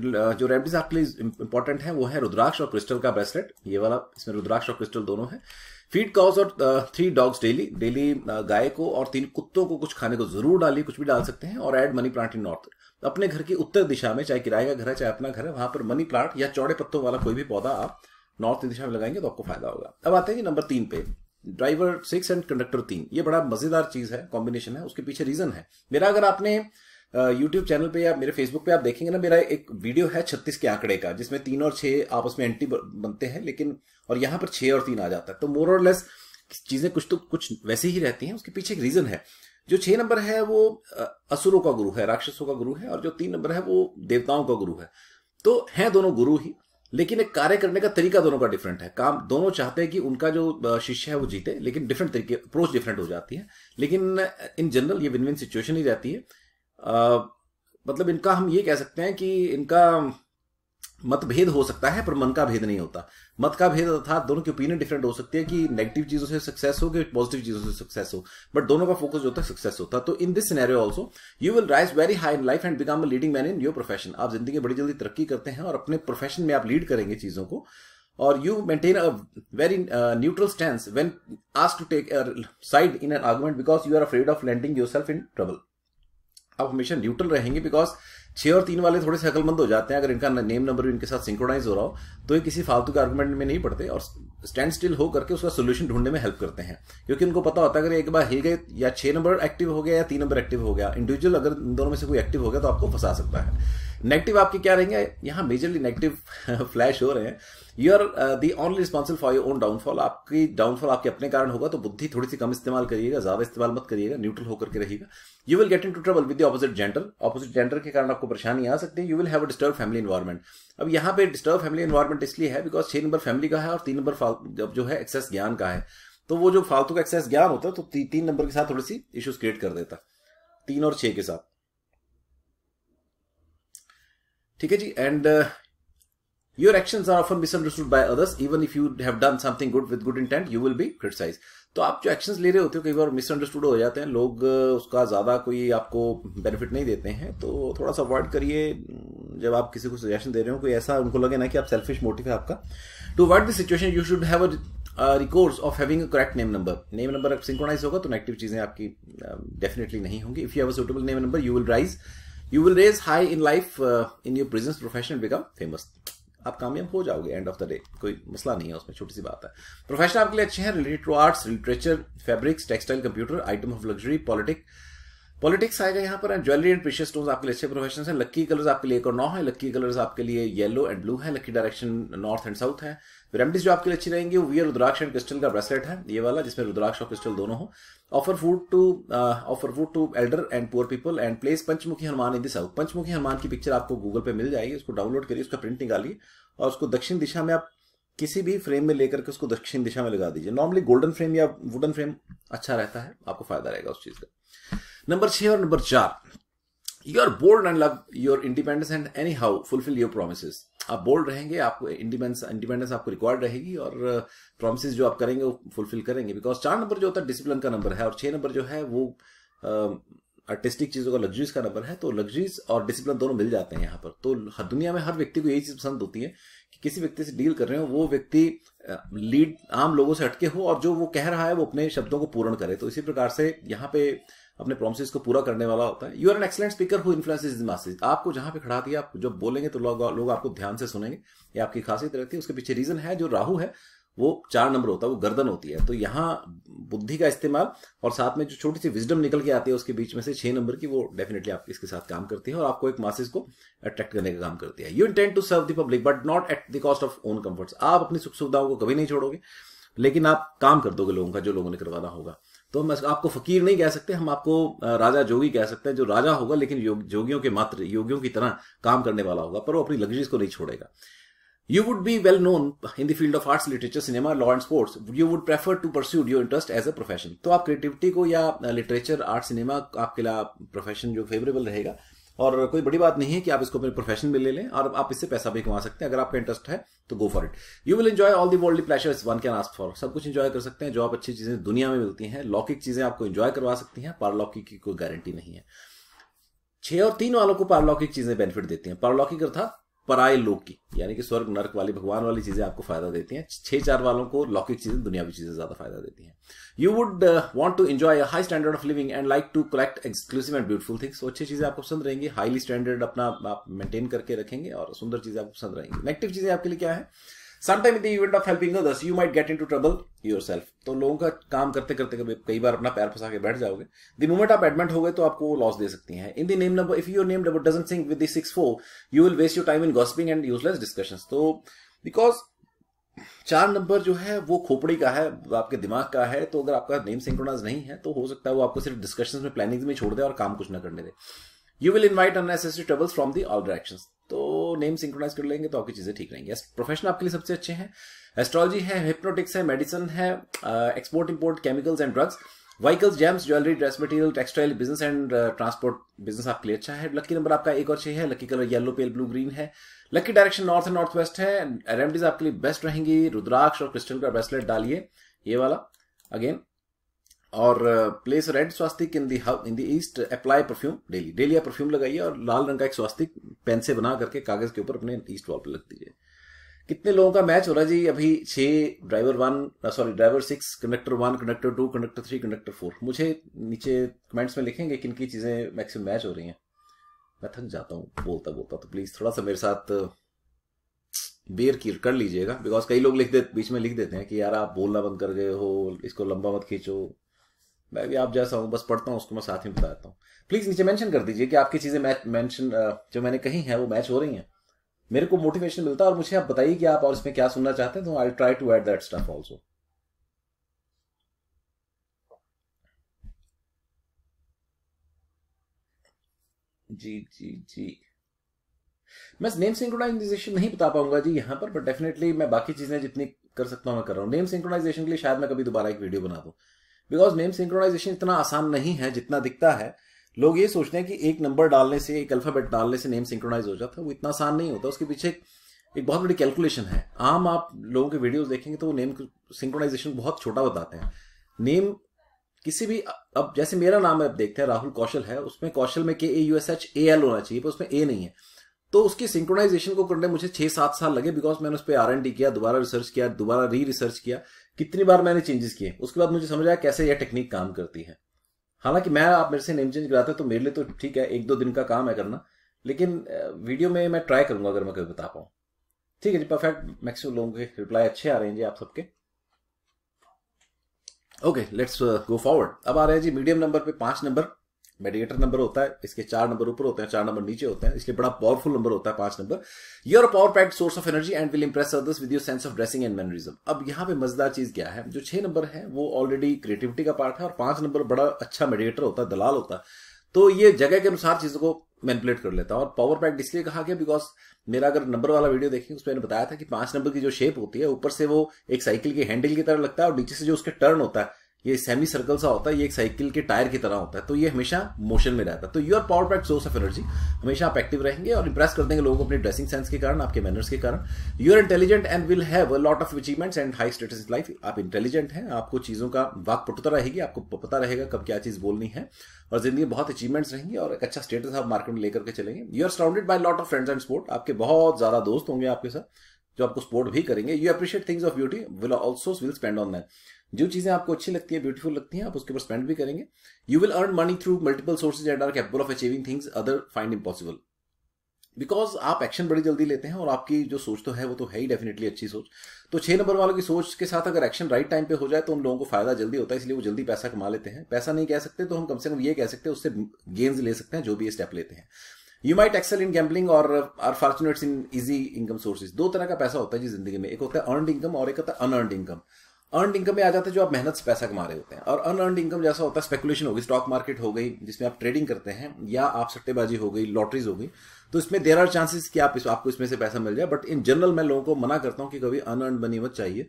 जो रेमडीज आपके लिए इंपॉर्टेंट है वो है रुद्राक्ष और क्रिस्टल का ब्रेसलेट ये वाला इसमें रुद्राक्ष और क्रिस्टल दोनों है फीड काउस और थ्री डॉग्स डेली डेली गाय को और तीन कुत्तों को कुछ खाने को जरूर डालिए कुछ भी डाल सकते हैं और add money plant in north अपने घर की उत्तर दिशा में चाहे किराए का घर है चाहे अपना घर है वहां पर मनी प्लांट या चौड़े पत्तों वाला कोई भी पौधा आप नॉर्थ दिशा में लगाएंगे तो आपको फायदा होगा अब आते हैं नंबर तीन पे ड्राइवर सिक्स एंड कंडक्टर तीन ये बड़ा मजेदार चीज है कॉम्बिनेशन है उसके पीछे रीजन है मेरा अगर आपने यूट्यूब चैनल पे या मेरे फेसबुक पे आप देखेंगे ना मेरा एक वीडियो है छत्तीस के आंकड़े का जिसमें तीन और छह आपस में एंटी बनते हैं लेकिन और यहाँ पर छह और तीन आ जाता है तो मोर और लेस चीज़ें कुछ तो कुछ वैसे ही रहती हैं उसके पीछे एक रीज़न है जो छह नंबर है वो असुरों का गुरु है राक्षसों का गुरु है और जो तीन नंबर है वो देवताओं का गुरु है तो हैं दोनों गुरु ही लेकिन एक कार्य करने का तरीका दोनों का डिफरेंट है काम दोनों चाहते हैं कि उनका जो शिष्य है वो जीते लेकिन डिफरेंट तरीके अप्रोच डिफरेंट हो जाती है लेकिन इन जनरल ये विन विन सिचुएशन ही रहती है मतलब इनका हम ये कह सकते हैं कि इनका मतभेद हो सकता है पर मन का भेद नहीं होता मत का भेद अर्थात दोनों की ओपिनियन डिफरेंट हो सकती है कि नेगेटिव चीजों से सक्सेस हो कि पॉजिटिव चीजों से सक्सेस हो बट दोनों का फोकस जो होता है सक्सेस होता है तो in this scenario also you will rise very high in life and become a leading man in your profession आप जिंदगी में बड़ी जल्दी तरक्की करते हैं और अपने प्रोफेशन में आप लीड करेंगे चीजों को और you maintain a very neutral stand when ask to take side in an argument because you are afraid of landing yourself in trouble आप हमेशा न्यूट्रल रहेंगे बिकॉज छः और तीन वाले थोड़े से अकलमंद हो जाते हैं अगर इनका नेम नंबर भी इनके साथ सिंक्रोनाइज हो रहा हो तो ये किसी फालतू के आर्गूमेंट में नहीं पड़ते और स्टैंड स्टिल हो करके उसका सोल्यूशन ढूंढने में हेल्प करते हैं क्योंकि उनको पता होता है अगर एक बार हिल गए या छः नंबर एक्टिव हो गया या तीन नंबर एक्टिव हो गया इंडिविजुअल अगर इन दोनों में से कोई एक्टिव हो गया तो आपको फंसा सकता है नेगेटिव आपके क्या रहेंगे यहाँ मेजरली नेगेटिव फ्लैश हो रहे हैं you are the only responsible for your own downfall आपकी डाउनफॉल आपके अपने कारण होगा तो बुद्धि थोड़ी सी कम इस्तेमाल करिएगा ज्यादा इस्तेमाल मत करिएगा न्यूट्रल होकर के रहिएगा you will get into trouble with opposite gender opposite gender के कारण आपको परेशानी आ सकती है you will have a disturb family environment अब यहाँ पे डिस्टर्ब फैमिली इन्वायरमेंट इसलिए है बिकॉज छह नंबर फैमिली का है और तीन नंबर जो है एक्सेस ज्ञान का है तो वो जो फालतू का एक्सेस ज्ञान होता है तो ती, तीन नंबर के साथ थोड़ी सी इश्यूज क्रिएट कर देता तीन और छह के साथ ठीक है जी and Your actions are often misunderstood by others even if you have done something good with good intent you will be criticise तो आप जो एक्शन ले रहे होते हो कई बार मिसअंडरस्टूड हो जाते हैं लोग उसका ज़्यादा कोई आपको बेनिफिट नहीं देते हैं तो थोड़ा सा अवॉइड करिए जब आप किसी को सजेशन दे रहे हो कोई ऐसा उनको लगे ना कि आप सेल्फिश मोटिव है आपका to avoid this situation you should have records of having correct name number name number अगर सिंक्रोनाइज होगा तो नेगेटिव चीज़ें आपकी डेफिनेटली नहीं होंगी if you have a suitable name number you will rise you will raise high in life in your business profession become famous आप कामयाब हो जाओगे एंड ऑफ द डे कोई मसला नहीं है उसमें छोटी सी बात है प्रोफेशन आपके लिए अच्छे हैं related to arts literature fabrics textile computer item of luxury politic politics आएगा यहाँ पर ज्वेलरी एंड प्रीशियस स्टोन्स आपके लिए अच्छे प्रोफेशन है लक्की कलर्स आपके लिए एक और नौ है लक्की कलर्स आपके लिए येलो एंड ब्लू है lucky direction north and south है रेमडीज जो आपके लिए अच्छी रहेंगे वो ये रुद्राक्ष एंड क्रिस्टल का ब्रेसलेट है ये वाला जिसमें रुद्राक्ष और क्रिस्टल दोनों हो offer food to offer food to elder and poor people and place Panchmukhi Hanuman in the south Panchmukhi Hanuman की पिक्चर आपको गूगल पे मिल जाएगी उसको डाउनलोड करिए उसका प्रिंट निकालिए और उसको दक्षिण दिशा में आप किसी भी फ्रेम में लेकर के उसको दक्षिण दिशा में लगा दीजिए नॉर्मली गोल्डन फ्रेम या वुडन फ्रेम अच्छा रहता है आपको फायदा रहेगा उस चीज का नंबर छह और नंबर चार you are bold and love your independence and anyhow fulfil your promise आप बोल्ड रहेंगे आपको इंडिपेंडेंस इंडिपेंडेंस आपको रिक्वायर्ड रहेगी और प्रोमिस uh, जो आप करेंगे वो फुलफिल करेंगे बिकॉज चार नंबर जो होता है डिसिप्लिन का नंबर है और छह नंबर जो है वो आर्टिस्टिक uh, चीजों का लग्जरीज का नंबर है तो लग्जरीज और डिसिप्लिन दोनों मिल जाते हैं यहाँ पर तो दुनिया में हर व्यक्ति को यही चीज पसंद होती है किसी व्यक्ति से डील कर रहे हो वो व्यक्ति लीड आम लोगों से हटके हो और जो वो कह रहा है वो अपने शब्दों को पूर्ण करे तो इसी प्रकार से यहाँ पे अपने प्रोमिस को पूरा करने वाला होता है you are an excellent speaker who आपको जहां पे खड़ा दिया आप जब बोलेंगे तो लोग लो आपको ध्यान से सुनेंगे ये आपकी खासियत रहती है उसके पीछे रीजन है जो राहु है वो चार नंबर होता है वो गर्दन होती है तो यहाँ बुद्धि का इस्तेमाल और साथ में जो छोटी सी विजडम निकल के आती है उसके बीच में से छह नंबर की वो डेफिनेटली आप इसके साथ काम करती है और आपको एक मासेज को अट्रैक्ट करने का काम करती है you intend to serve the public but not at the cost of own comforts आप अपनी सुख सुविधाओं को कभी नहीं छोड़ोगे लेकिन आप काम कर दोगे लोगों का जो लोगों ने करवाना होगा तो हम आपको फकीर नहीं कह सकते हम आपको राजा जोगी कह सकते हैं जो राजा होगा लेकिन योग, जोगियों के मात्र योगियों की तरह काम करने वाला होगा पर वो अपनी लग्जरीज को नहीं छोड़ेगा You would be well known in the field of arts, literature, cinema, law and sports. You would prefer to pursue your interest as a profession. तो आप क्रिएटिविटी को या लिटरेचर uh, आर्ट cinema आपके लिए profession जो favourable रहेगा और कोई बड़ी बात नहीं है कि आप इसको अपने प्रोफेशन में ले लें और आप इससे पैसा भी कमा सकते हैं अगर आपका इंटरेस्ट है तो go for it you will enjoy all the world pleasures one can ask for सब कुछ एंजॉय कर सकते हैं जो आप अच्छी चीजें दुनिया में मिलती हैं लौकिक चीजें आपको एंजॉय करवा सकती हैं पारलौकिक की कोई गारंटी नहीं है छह और तीन वालों को पारलौकिक चीजें बेनिफिट देती हैं पारलौकिक अर्थात पराय लोक की यानी कि स्वर्ग नरक वाली भगवान वाली चीजें आपको फायदा देती हैं छह चार वालों को लौकिक चीजें दुनियावी चीजें ज्यादा फायदा देती हैं you would want to enjoy high standard of living and like to collect exclusive and beautiful things अच्छी चीजें आपको पसंद रहेंगी हाईली स्टैंडर्ड अपना आप मेंटेन करके रखेंगे और सुंदर चीजें आपको पसंद रहेंगी नेगेटिव चीजें आपके लिए क्या है sometime in the event of helping others you might get into trouble yourself तो लोगों का काम करते करते कभी कई बार अपना पैर फंसा के बैठ जाओगे द मोमेंट आप एडमिट हो गए तो आपको लॉस दे सकती है in the name number if you name number doesn't sync with six four you will waste your time in gossiping and useless discussion तो बिकॉज चार नंबर जो है वो खोपड़ी का है आपके दिमाग का है तो अगर आपका नेम सिंक्रोनाइज नहीं है तो हो सकता है वो आपको सिर्फ डिस्कशन में प्लानिंग में छोड़ दे और काम कुछ ना करने दे you will invite unnecessary troubles from the all directions तो नेम सिंक्रोनाइज कर लेंगे तो आपकी चीज़ें ठीक रहेंगी प्रोफेशन आपके लिए सबसे अच्छे हैं एस्ट्रोलॉजी है हिप्नोटिक्स है मेडिसिन है export import chemicals and drugs vehicles gems jewellery dress material textile business and transport business आपके लिए अच्छा है लकी नंबर आपका एक और छह है lucky colour yellow pale blue green है lucky direction north and north west है रेमडीज आपके लिए बेस्ट रहेंगी रुद्राक्ष और क्रिस्टल का ब्रेसलेट डालिए ये वाला अगेन और place red swastika in the in the east apply perfume daily daily आप परफ्यूम लगाइए और लाल रंग का एक स्वास्तिक पेन से बना करके कागज के ऊपर अपने ईस्ट वॉल पर लग दीजिए कितने लोगों का मैच हो रहा है जी अभी छह driver one sorry driver six conductor one conductor two conductor three conductor four मुझे नीचे कमेंट्स में लिखेंगे किन की चीज़ें मैक्सिमम मैच हो रही हैं मैं थक जाता हूँ बोलता बोलता तो प्लीज़ थोड़ा सा मेरे साथ बेर की कर लीजिएगा बिकॉज कई लोग लिख दे बीच में लिख देते हैं कि यार आप बोलना बंद कर गए हो इसको लंबा मत खींचो मैं भी आप जैसा हूँ बस पढ़ता हूँ उसको मैं साथ ही बता देता हूँ प्लीज नीचे मेंशन कर दीजिए कि आपकी चीजें मैच मेंशन जो मैंने कही हैं वो मैच हो रही हैं मेरे को मोटिवेशन मिलता है और मुझे आप बताइए कि आप और इसमें क्या सुनना चाहते हैं तो I try to add that stuff also जी जी जी मैं नेम सिंक्रोनाइजेशन नहीं बता पाऊंगा जी यहां पर बट डेफिनेटली मैं बाकी चीजें जितनी कर सकता हूं मैं कर रहा हूं नेम सिंक्रोनाइजेशन के लिए शायद मैं कभी दोबारा एक वीडियो बना दूँ बिकॉज नेम सिंक्रोनाइजेशन इतना आसान नहीं है जितना दिखता है लोग ये सोचते हैं कि एक नंबर डालने से एक अल्फाबेट डालने से नेम सिंक्रोनाइज हो जाता है वो इतना आसान नहीं होता उसके पीछे एक बहुत बड़ी कैलकुलेशन है आम आप लोगों के वीडियोस देखेंगे तो वो नेम सिंक्रोनाइजेशन बहुत छोटा बताते हैं नेम किसी भी अब जैसे मेरा नाम है आप देखते हैं राहुल कौशल है उसमें कौशल में K A U S H A L होना चाहिए पर उसमें ए नहीं है तो उसकी सिंक्रोनाइजेशन को करने मुझे छह सात साल लगे बिकॉज मैंने उस पर आर एन डी किया दोबारा रिसर्च किया दोबारा री रिसर्च किया कितनी बार मैंने चेंजेस किए उसके बाद मुझे समझ आया कैसे यह टेक्निक काम करती है हालांकि मैं आप मेरे से नेम चेंज कराते तो मेरे लिए तो ठीक है एक दो दिन का काम है करना लेकिन वीडियो में मैं ट्राई करूंगा अगर मैं कभी बता पाऊं ठीक है जी परफेक्ट मैक्सिमम लोगों के रिप्लाई अच्छे आ रहे हैं जी आप सबके ओके लेट्स गो फॉरवर्ड अब आ रहे हैं जी मीडियम नंबर पे पांच नंबर मेडिएटर नंबर होता है इसके चार नंबर ऊपर होते हैं चार नंबर नीचे होते हैं इसलिए बड़ा पावरफुल नंबर होता है पांच number your power packed source of energy and will impress others with your sense of dressing and mannerism अब यहाँ पे मजेदार चीज क्या है जो छह नंबर है वो ऑलरेडी क्रिएटिविटी का पार्ट है और पांच नंबर बड़ा अच्छा मेडिएटर होता है दलाल होता है तो ये जगह के अनुसार चीजों को मैनिपुलेट कर लेता है और पावर पैक्ट इसलिए कहा गया बिकॉज मेरा अगर नंबर वाला वीडियो देखें उसमें मैंने बताया था कि पांच नंबर की जो शेप होती है ऊपर से वो एक साइकिल के हैंडल की तरह लगता है और नीचे से जो उसके टर्न होता है ये सेमी सर्कल सा होता है ये एक साइकिल के टायर की तरह होता है तो ये हमेशा मोशन में रहता है तो your power pack source of energy हमेशा आप एक्टिव रहेंगे और इंप्रेस कर देंगे लोगों को अपने ड्रेसिंग सेंस के कारण आपके मैनर्स के कारण you are intelligent and will have a lot of achievements and high status life आप इंटेलिजेंट हैं आपको चीज़ों का वाक पटुता रहेगी आपको पता रहेगा कब क्या चीज़ बोलनी है और जिंदगी में बहुत अचीवमेंट्स रहेंगे और एक अच्छा स्टेटस आप मार्केट में लेकर के चलेंगे you are surrounded by lot of friends and support आपके बहुत ज़्यादा दोस्त होंगे आपके साथ जो आपको सपोर्ट भी करेंगे you appreciate things of beauty will also will spend on that जो चीजें आपको अच्छी लगती है ब्यूटीफुल लगती है आप उसके ऊपर स्पेंड भी करेंगे you will earn money through multiple sources and are capable of achieving things other find impossible because आप एक्शन बड़ी जल्दी लेते हैं और आपकी जो सोच तो है वो तो है ही डेफिनेटली अच्छी सोच तो छह नंबर वालों की सोच के साथ अगर एक्शन राइट टाइम पे हो जाए तो उन लोगों को फायदा जल्दी होता है इसलिए वो जल्दी पैसा कमा लेते हैं पैसा नहीं कह सकते तो हम कम से कम ये कह सकते हैं उससे गेम्स ले सकते हैं जो भी स्टेप लेते हैं you might excel in gambling और are fortunates in easy income sources दो तरह का पैसा होता है जी जिंदगी में एक होता है अर्नड इनकम और एक होता है अनअर्नड इनकम अर्न इनकम में आ जाता है जो आप मेहनत से पैसा कमा रहे होते हैं और अनअर्न इनकम जैसा होता है स्पेकुलेशन होगी स्टॉक मार्केट हो गई जिसमें आप ट्रेडिंग करते हैं या आप सट्टेबाजी हो गई लॉटरीज हो गई तो इसमें देर आर चांसेस कि आप इस, आपको इसमें से पैसा मिल जाए बट इन जनरल मैं लोगों को मना करता हूं कि कभी अनअर्न मनी मत चाहिए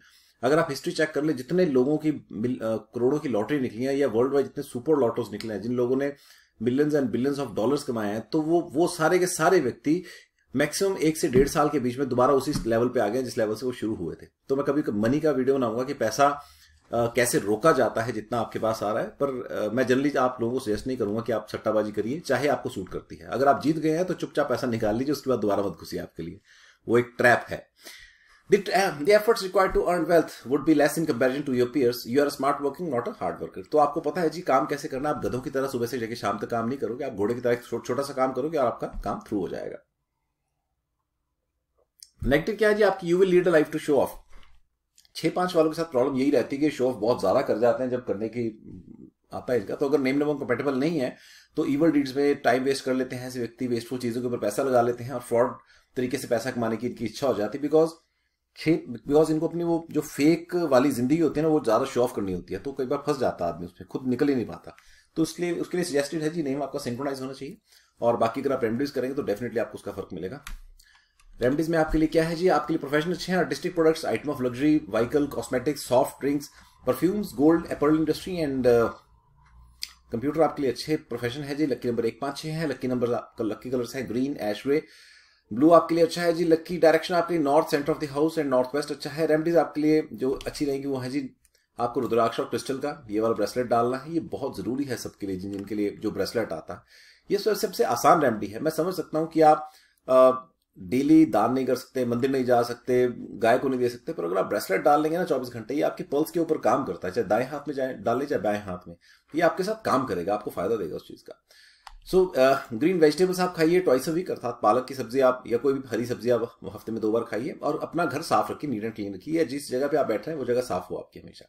अगर आप हिस्ट्री चेक कर ले जितने लोगों की करोड़ों की लॉटरी निकली है या वर्ल्ड वाइड जितने सुपर लॉटोज निकले हैं जिन लोगों ने millions and billions of dollars कमाए हैं तो वो वो सारे के सारे व्यक्ति मैक्सिमम एक से डेढ़ साल के बीच में दोबारा उसी लेवल पे आ गए जिस लेवल से वो शुरू हुए थे तो मैं कभी मनी का वीडियो बनाऊंगा कि पैसा कैसे रोका जाता है जितना आपके पास आ रहा है पर मैं जनरली आप लोगों को सजेस्ट नहीं करूंगा कि आप सट्टाबाजी करिए चाहे आपको सूट करती है अगर आप जीत गए हैं तो चुपचाप पैसा निकाल लीजिए उसके बाद दोबारा मत घुसी आपके लिए वो एक ट्रैप है The efforts to earn wealth would be less in comparison to your peers you are smart working not a hard worker तो आपको पता है जी काम कैसे करना आप गधों की तरह सुबह से जाके शाम तक काम नहीं करोगे आप घोड़े की तरह छोटा सा काम करोगे और आपका काम थ्रू हो जाएगा नेगेटिव क्या है जी आपकी you will lead a life to show off छह पांच वालों के साथ प्रॉब्लम यही रहती है कि शो ऑफ बहुत ज़्यादा कर जाते हैं जब करने की आता है इसका तो अगर नेम नेम कंपेटेबल नहीं है तो ईवल डीड्स में टाइम वेस्ट कर लेते हैं ऐसे व्यक्ति वेस्टफुल चीज़ों के ऊपर पैसा लगा लेते हैं और फ्रॉड तरीके से पैसा कमाने की इनकी इच्छा हो जाती है बिकॉज बिकॉज इनको अपनी वो जो फेक वाली जिंदगी होती है ना वो ज़्यादा शो ऑफ करनी होती है तो कई बार फंस जाता है आदमी उसमें खुद निकल ही नहीं पाता तो इसलिए उसके लिए सजेस्टेड है जी नेम आपका सिंक्रोनाइज होना चाहिए और बाकी अगर आप रेमडीज करेंगे तो डेफिनेटली आपको उसका फर्क मिलेगा रेमडीज में आपके लिए क्या है जी आपके लिए प्रोफेशनल अच्छे हैं artistic products item of luxury vehicle cosmetics soft drinks perfumes gold apple industry and computer आपके लिए अच्छे प्रोफेशन है जी लक्की नंबर एक पांच छे है लक्की नंबर आपका लक्की कलर्स है ग्रीन एश ग्रे ब्लू आपके लिए अच्छा है जी लक्की डायरेक्शन आपके लिए north centre of the house and north west अच्छा है रेमडीज आपके लिए जो अच्छी रहेगी वो है जी आपको रुद्राक्ष और क्रिस्टल का ये वाला ब्रेसलेट डालना है ये बहुत जरूरी है सबके लिए जिन जिनके लिए जो ब्रेसलेट आता है ये सबसे आसान रेमडी है मैं समझ सकता हूँ कि आप uh, डेली दान नहीं कर सकते मंदिर नहीं जा सकते गाय को नहीं दे सकते पर अगर आप ब्रेसलेट डाल लेंगे ना चौबीस घंटे ये आपके पल्स के ऊपर काम करता है चाहे दाएं हाथ में जाए डाले चाहे बाएं हाथ में तो ये आपके साथ काम करेगा आपको फायदा देगा उस चीज़ का सो ग्रीन वेजिटेबल्स आप खाइए ट्वाइस अ वीक अर्थात पालक की सब्जी आप या कोई भी हरी सब्जी आप हफ्ते में दो बार खाइए और अपना घर साफ रखिए नीट एंड क्लीन रखिए या जिस जगह पे आप बैठ रहे हैं वो जगह साफ हो आपकी हमेशा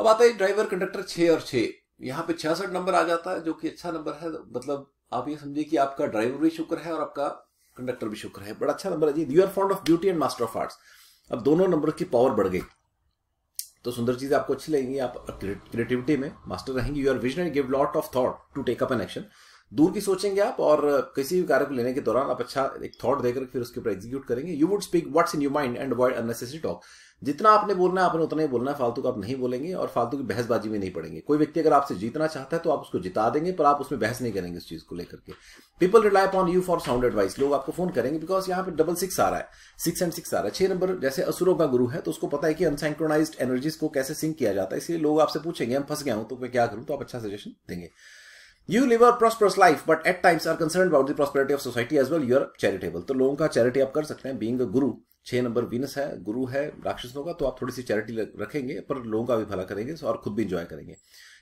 अब आता है ड्राइवर कंडक्टर छे और छे यहाँ पे छियासठ नंबर आ जाता है जो कि अच्छा नंबर है मतलब आप ये समझिए कि आपका ड्राइवर भी शुक्र है और आपका कंडक्टर तो भी शुक्र है बड़ा अच्छा नंबर है जी you are fond of beauty and master of arts अब दोनों नंबर की पावर बढ़ गई तो सुंदर चीजें आपको अच्छी लगेंगी आप क्रिएटिविटी में मास्टर रहेंगे you are visionary give lot of thought to take up an action दूर की सोचेंगे आप और किसी भी कार्य को लेने के दौरान आप अच्छा एक थॉट देकर फिर उसके ऊपर एग्जीक्यूट करेंगे you would speak what's in you mind and avoid unnecessary talk जितना आपने बोलना है आपने उतना ही बोलना है फालतू का आप नहीं बोलेंगे और फालतू की बहसबाजी में नहीं पड़ेंगे कोई व्यक्ति अगर आपसे जीतना चाहता है तो आप उसको जिता देंगे पर आप उसमें बहस नहीं करेंगे इस चीज को लेकर के people rely upon you for sound advice लोग आपको फोन करेंगे बिकॉज यहाँ पे डबल सिक्स आ रहा है सिक्स एंड सिक्स आ रहा है छह नंबर जैसे असुरों का गुरु है तो उसको पता है कि अनसेंक्रोनाइज एनर्जीज को कैसे सिंक किया जाता है इसलिए लोग आपसे पूछेंगे हम फंस गया हूं तो मैं क्या करूं तो आप अच्छा सजेशन देंगे you live a prosperous life but at times are concern about the prosperity of society as well you are charitable तो लोगों का चैरिटी आप कर सकते हैं बींग गुरु छह नंबर विनस है गुरु है राक्षसों का तो आप थोड़ी सी चैरिटी रखेंगे पर लोगों का भी भला करेंगे और खुद भी इंजॉय करेंगे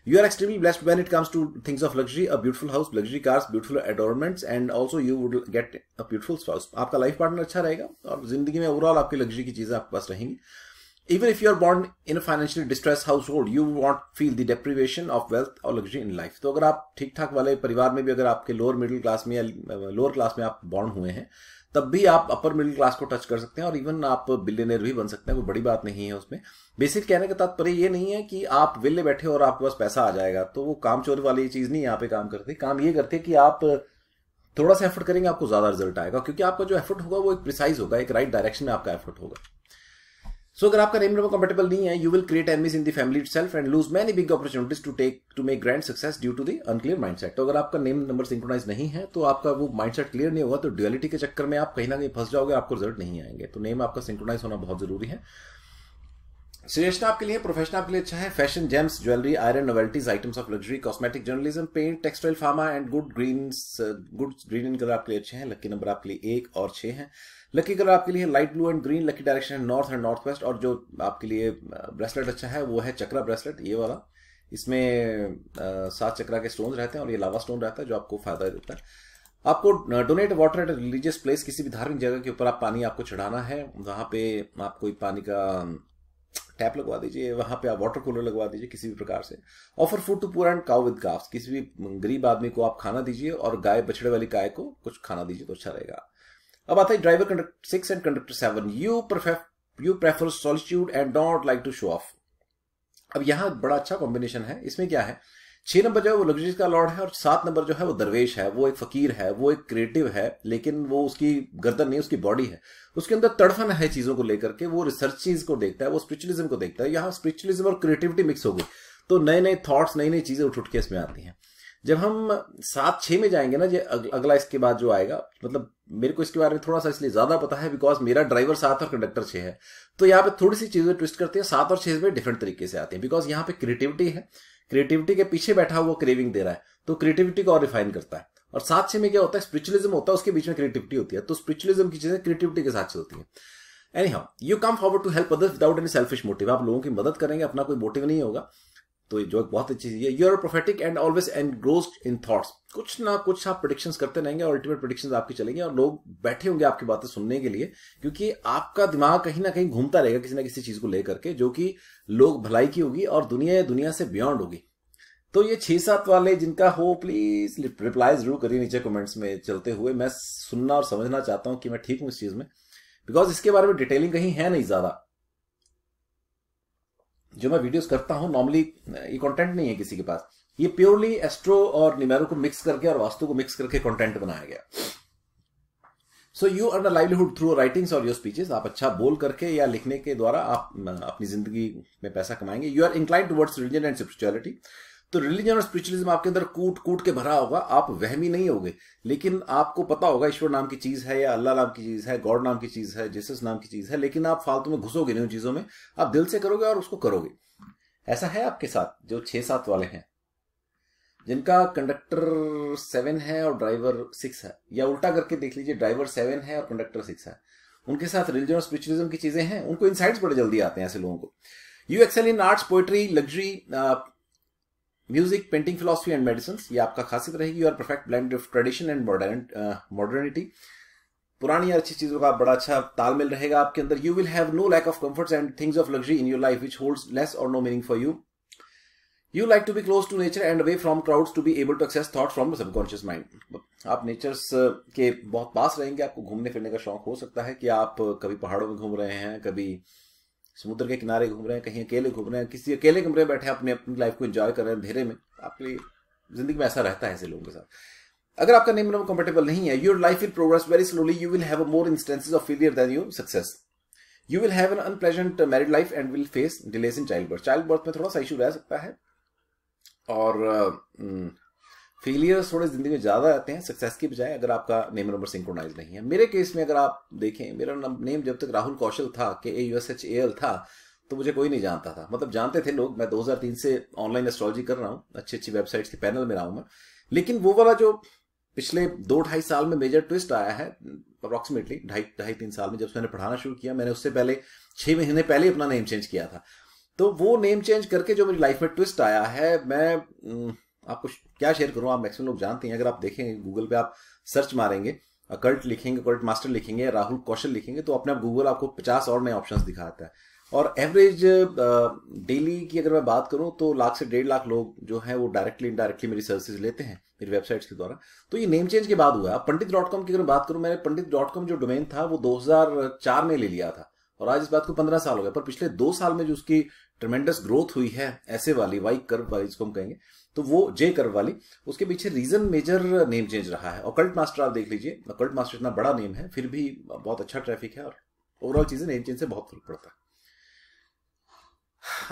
you are extremely blessed when it comes to things of luxury a beautiful house luxury cars beautiful adornments and also you would get a beautiful house आपका लाइफ पार्टनर अच्छा रहेगा और जिंदगी में ओवरऑल आपकी लग्जरी की चीजें आपके पास रहेंगी even if you are bound in financial distress household you won't feel the deprivation of wealth और लग्जरी इन लाइफ तो अगर आप ठीक ठाक वाले परिवार में भी अगर आपके लोअर मिडिल क्लास में या लोअर क्लास में आप बॉर्न हुए हैं तब भी आप अपर मिडिल क्लास को टच कर सकते हैं और इवन आप बिलियनियर भी बन सकते हैं कोई बड़ी बात नहीं है उसमें बेसिक कहने का तात्पर्य ये नहीं है कि आप विले बैठे और आपके पास पैसा आ जाएगा तो वो काम चोर वाली चीज़ नहीं यहाँ पे काम करते काम ये करते कि आप थोड़ा सा एफर्ट करेंगे आपको ज़्यादा रिजल्ट आएगा क्योंकि आपका जो एफर्ट होगा वो एक प्रिसाइज होगा एक राइट डायरेक्शन में आपका एफर्ट होगा सो अगर आपका नेम नंबर कंपेटेबल नहीं है you will create enemies in the family self and lose many big opportunities to take to make grand success due to the unclear mindset तो अगर आपका नेम नंबर सिंक्रोनाइज नहीं है तो आपका वो माइंडसेट क्लियर नहीं होगा तो ड्यूअलिटी के चक्कर में आप कहीं ना कहीं फंस जाओगे आपको रिजल्ट नहीं आएंगे तो नेम आपका सिंक्रोनाइज होना बहुत जरूरी है सजेशन आपके लिए प्रोफेशन आपके लिए अच्छा है fashion gems jewellery iron novelties items of luxury cosmetic journalism paint textile pharma and good green good green in colour आपके लिए अच्छे हैं लकी नंबर आपके लिए एक और छह हैं लकी कलर आपके लिए light blue and green lucky direction है नॉर्थ एंड नॉर्थ वेस्ट और जो आपके लिए ब्रेसलेट uh, अच्छा है वो है चक्रा ब्रेसलेट ये वाला इसमें uh, सात चक्रा के स्टोन रहते हैं और ये लावा स्टोन रहता है जो आपको फायदा देता है आपको donate water at religious place किसी भी धार्मिक जगह के ऊपर आप पानी आपको चढ़ाना है वहां पे आप कोई पानी का टैप um, लगवा दीजिए वहां पे आप वाटर कूलर लगवा दीजिए किसी भी प्रकार से offer food to poor and cow with calves किसी भी um, गरीब आदमी को आप खाना दीजिए और गाय बछड़े वाली गाय को कुछ खाना दीजिए तो अच्छा रहेगा अब आता है driver conductor six and conductor seven you prefer you prefer solitude and don't like to show off अब यहां बड़ा अच्छा कॉम्बिनेशन है इसमें क्या है छह नंबर जो है वो लग्जरीज का लॉर्ड है और सात नंबर जो है वो दरवेश है वो एक फकीर है वो एक क्रिएटिव है लेकिन वो उसकी गर्दन नहीं उसकी बॉडी है उसके अंदर तड़फन है चीजों को लेकर के वो रिसर्च चीज को देखता है वो स्पिरिचुअलिज्म को देखता है यहाँ स्पिरिचुअलिज्म और क्रिएटिविटी मिक्स हो गई तो नए नए थॉट्स नई नई चीजें उठ उठ के इसमें आती हैं जब हम सात छः में जाएंगे ना ये अगला इसके बाद जो आएगा मतलब मेरे को इसके बारे में थोड़ा सा इसलिए ज़्यादा पता है बिकॉज मेरा ड्राइवर सात और कंडक्टर छः है तो यहाँ पे थोड़ी सी चीज़ें ट्विस्ट करती है सात और छः में डिफरेंट तरीके से आती है बिकॉज यहाँ पे क्रिएटिविटी है क्रिएटिविटी के पीछे बैठा हुआ क्रेविंग दे रहा है तो क्रिएटिविटी को और रिफाइन करता है और सात छः में क्या होता है स्पिरिचुअलिज्म होता है उसके बीच में क्रिएटिविटी होती है तो स्पिरिचुअलिज्म की चीज़ें क्रिएटिविटी के साथ होती है anyhow you come forward to help others without any selfish motive आप लोगों की मदद करेंगे अपना कोई मोटिव नहीं होगा तो ये जो बहुत अच्छी चीज है you are prophetic and always and in thoughts कुछ ना कुछ आप प्रोडिक्शन करते रहेंगे और अल्टीमेट प्रोडिक्शन आपके चलेंगे और लोग बैठे होंगे आपकी बातें सुनने के लिए क्योंकि आपका दिमाग कहीं ना कहीं घूमता रहेगा किसी ना किसी चीज को लेकर के जो कि लोग भलाई की होगी और दुनिया दुनिया से बियॉन्ड होगी तो ये छः सात वाले जिनका हो प्लीज रिप्लाई जरूर करिए नीचे कमेंट्स में चलते हुए मैं सुनना और समझना चाहता हूं कि मैं ठीक हूँ इस चीज़ में बिकॉज इसके बारे में डिटेलिंग कहीं है नहीं ज़्यादा जो मैं वीडियोस करता हूं नॉर्मली ये कंटेंट नहीं है किसी के पास ये प्योरली एस्ट्रो और निमेरो को मिक्स करके और वास्तु को मिक्स करके कंटेंट बनाया गया so you earn a livelihood through writings और योर स्पीचेस आप अच्छा बोल करके या लिखने के द्वारा आप अपनी जिंदगी में पैसा कमाएंगे you are incline towards religion and spirituality तो रिलीजन और स्पिरिचुअलिज्म आपके अंदर कूट कूट के भरा होगा आप वहमी नहीं होगे लेकिन आपको पता होगा ईश्वर नाम की चीज है या अल्लाह नाम की चीज है गॉड नाम की चीज है जीसस नाम की चीज है लेकिन आप फालतू में घुसोगे नहीं उन चीजों में आप दिल से करोगे और उसको करोगे ऐसा है आपके साथ जो छह सात वाले हैं जिनका कंडक्टर सेवन है और ड्राइवर सिक्स है या उल्टा करके देख लीजिए ड्राइवर सेवन है और कंडक्टर सिक्स है उनके साथ रिलीजन और स्पिरिचुअलिज्म की चीजें हैं उनको इनसाइट्स बड़े जल्दी आते हैं ऐसे लोगों को you excel in arts poetry luxury music painting philosophy and medicine ये आपका खासियत रहेगी और perfect blend of tradition and modern modernity पुरानी और अच्छी चीज़ों का बड़ा अच्छा तालमेल रहेगा आपके अंदर you will have no lack of comforts and things of luxury in your life which holds less और no meaning for you you like to be close to nature and away from crowds to be able to access thought from subconscious mind आप natures uh, के बहुत पास रहेंगे आपको घूमने फिरने का शौक हो सकता है कि आप कभी पहाड़ों में घूम रहे हैं कभी समुद्र के किनारे घूम रहे हैं कहीं अकेले घूम रहे हैं किसी अकेले कमरे में बैठे हैं अपने अपनी लाइफ को एंजॉय कर रहे हैं अंधेरे में तो आपके लिए जिंदगी में ऐसा रहता है ऐसे लोगों के साथ अगर आपका नेम नंबर कंफर्टेबल नहीं है your life will progress very slowly you will have more instances of failure than you success you will have an unpleasant married life and will face delays in child birth child birth में थोड़ा सा issue रह सकता है और uh, failures थोड़े जिंदगी में ज़्यादा आते हैं सक्सेस की बजाय अगर आपका नेम नंबर सिंक्रोनाइज नहीं है मेरे केस में अगर आप देखें मेरा नेम जब तक राहुल कौशल था K A U S H A L था तो मुझे कोई नहीं जानता था मतलब जानते थे लोग मैं 2003 से ऑनलाइन एस्ट्रोलॉजी कर रहा हूँ अच्छी अच्छी वेबसाइट्स के पैनल में रहा हूँ मैं लेकिन वो वाला जो पिछले दो ढाई साल में मेजर ट्विस्ट आया है अप्रॉक्सीमेटली ढाई ढाई तीन साल में जब मैंने पढ़ाना शुरू किया मैंने उससे पहले छह महीने पहले अपना नेम चेंज किया था तो वो नेम चेंज करके जो मेरी लाइफ में ट्विस्ट आया है मैं आपको क्या शेयर करूँ आप मैक्सिमम लोग जानते हैं अगर आप देखेंगे गूगल पे आप सर्च मारेंगे अकल्ट लिखेंगे अकल्ट मास्टर लिखेंगे राहुल कौशल लिखेंगे तो अपने आप गूगल आपको पचास और नए ऑप्शन दिखाता है और एवरेज डेली की अगर मैं बात करूं तो लाख से डेढ़ लाख लोग जो है वो डायरेक्टली इनडायरेक्टली मेरी सर्विसेज लेते हैं मेरी वेबसाइट्स के द्वारा तो ये नेम चेंज के बाद हुआ पंडित डॉट कॉम की अगर बात करूं मैंने पंडित डॉट कॉम जो डोमेन था वो 2004 में ले लिया था और आज इस बात को पंद्रह साल हो गया पर पिछले दो साल में जो उसकी ट्रमेंडस ग्रोथ हुई है ऐसे वाली वाई कर्व वाली जिसको हम कहेंगे तो वो जे कर्व वाली उसके पीछे रीजन मेजर नेम चेंज रहा है और कल्ट मास्टर आप देख लीजिए कल्ट मास्टर इतना बड़ा नेम है फिर भी बहुत अच्छा ट्रैफिक है और ओवरऑल चीजें नेम चेंज से बहुत फर्क पड़ता है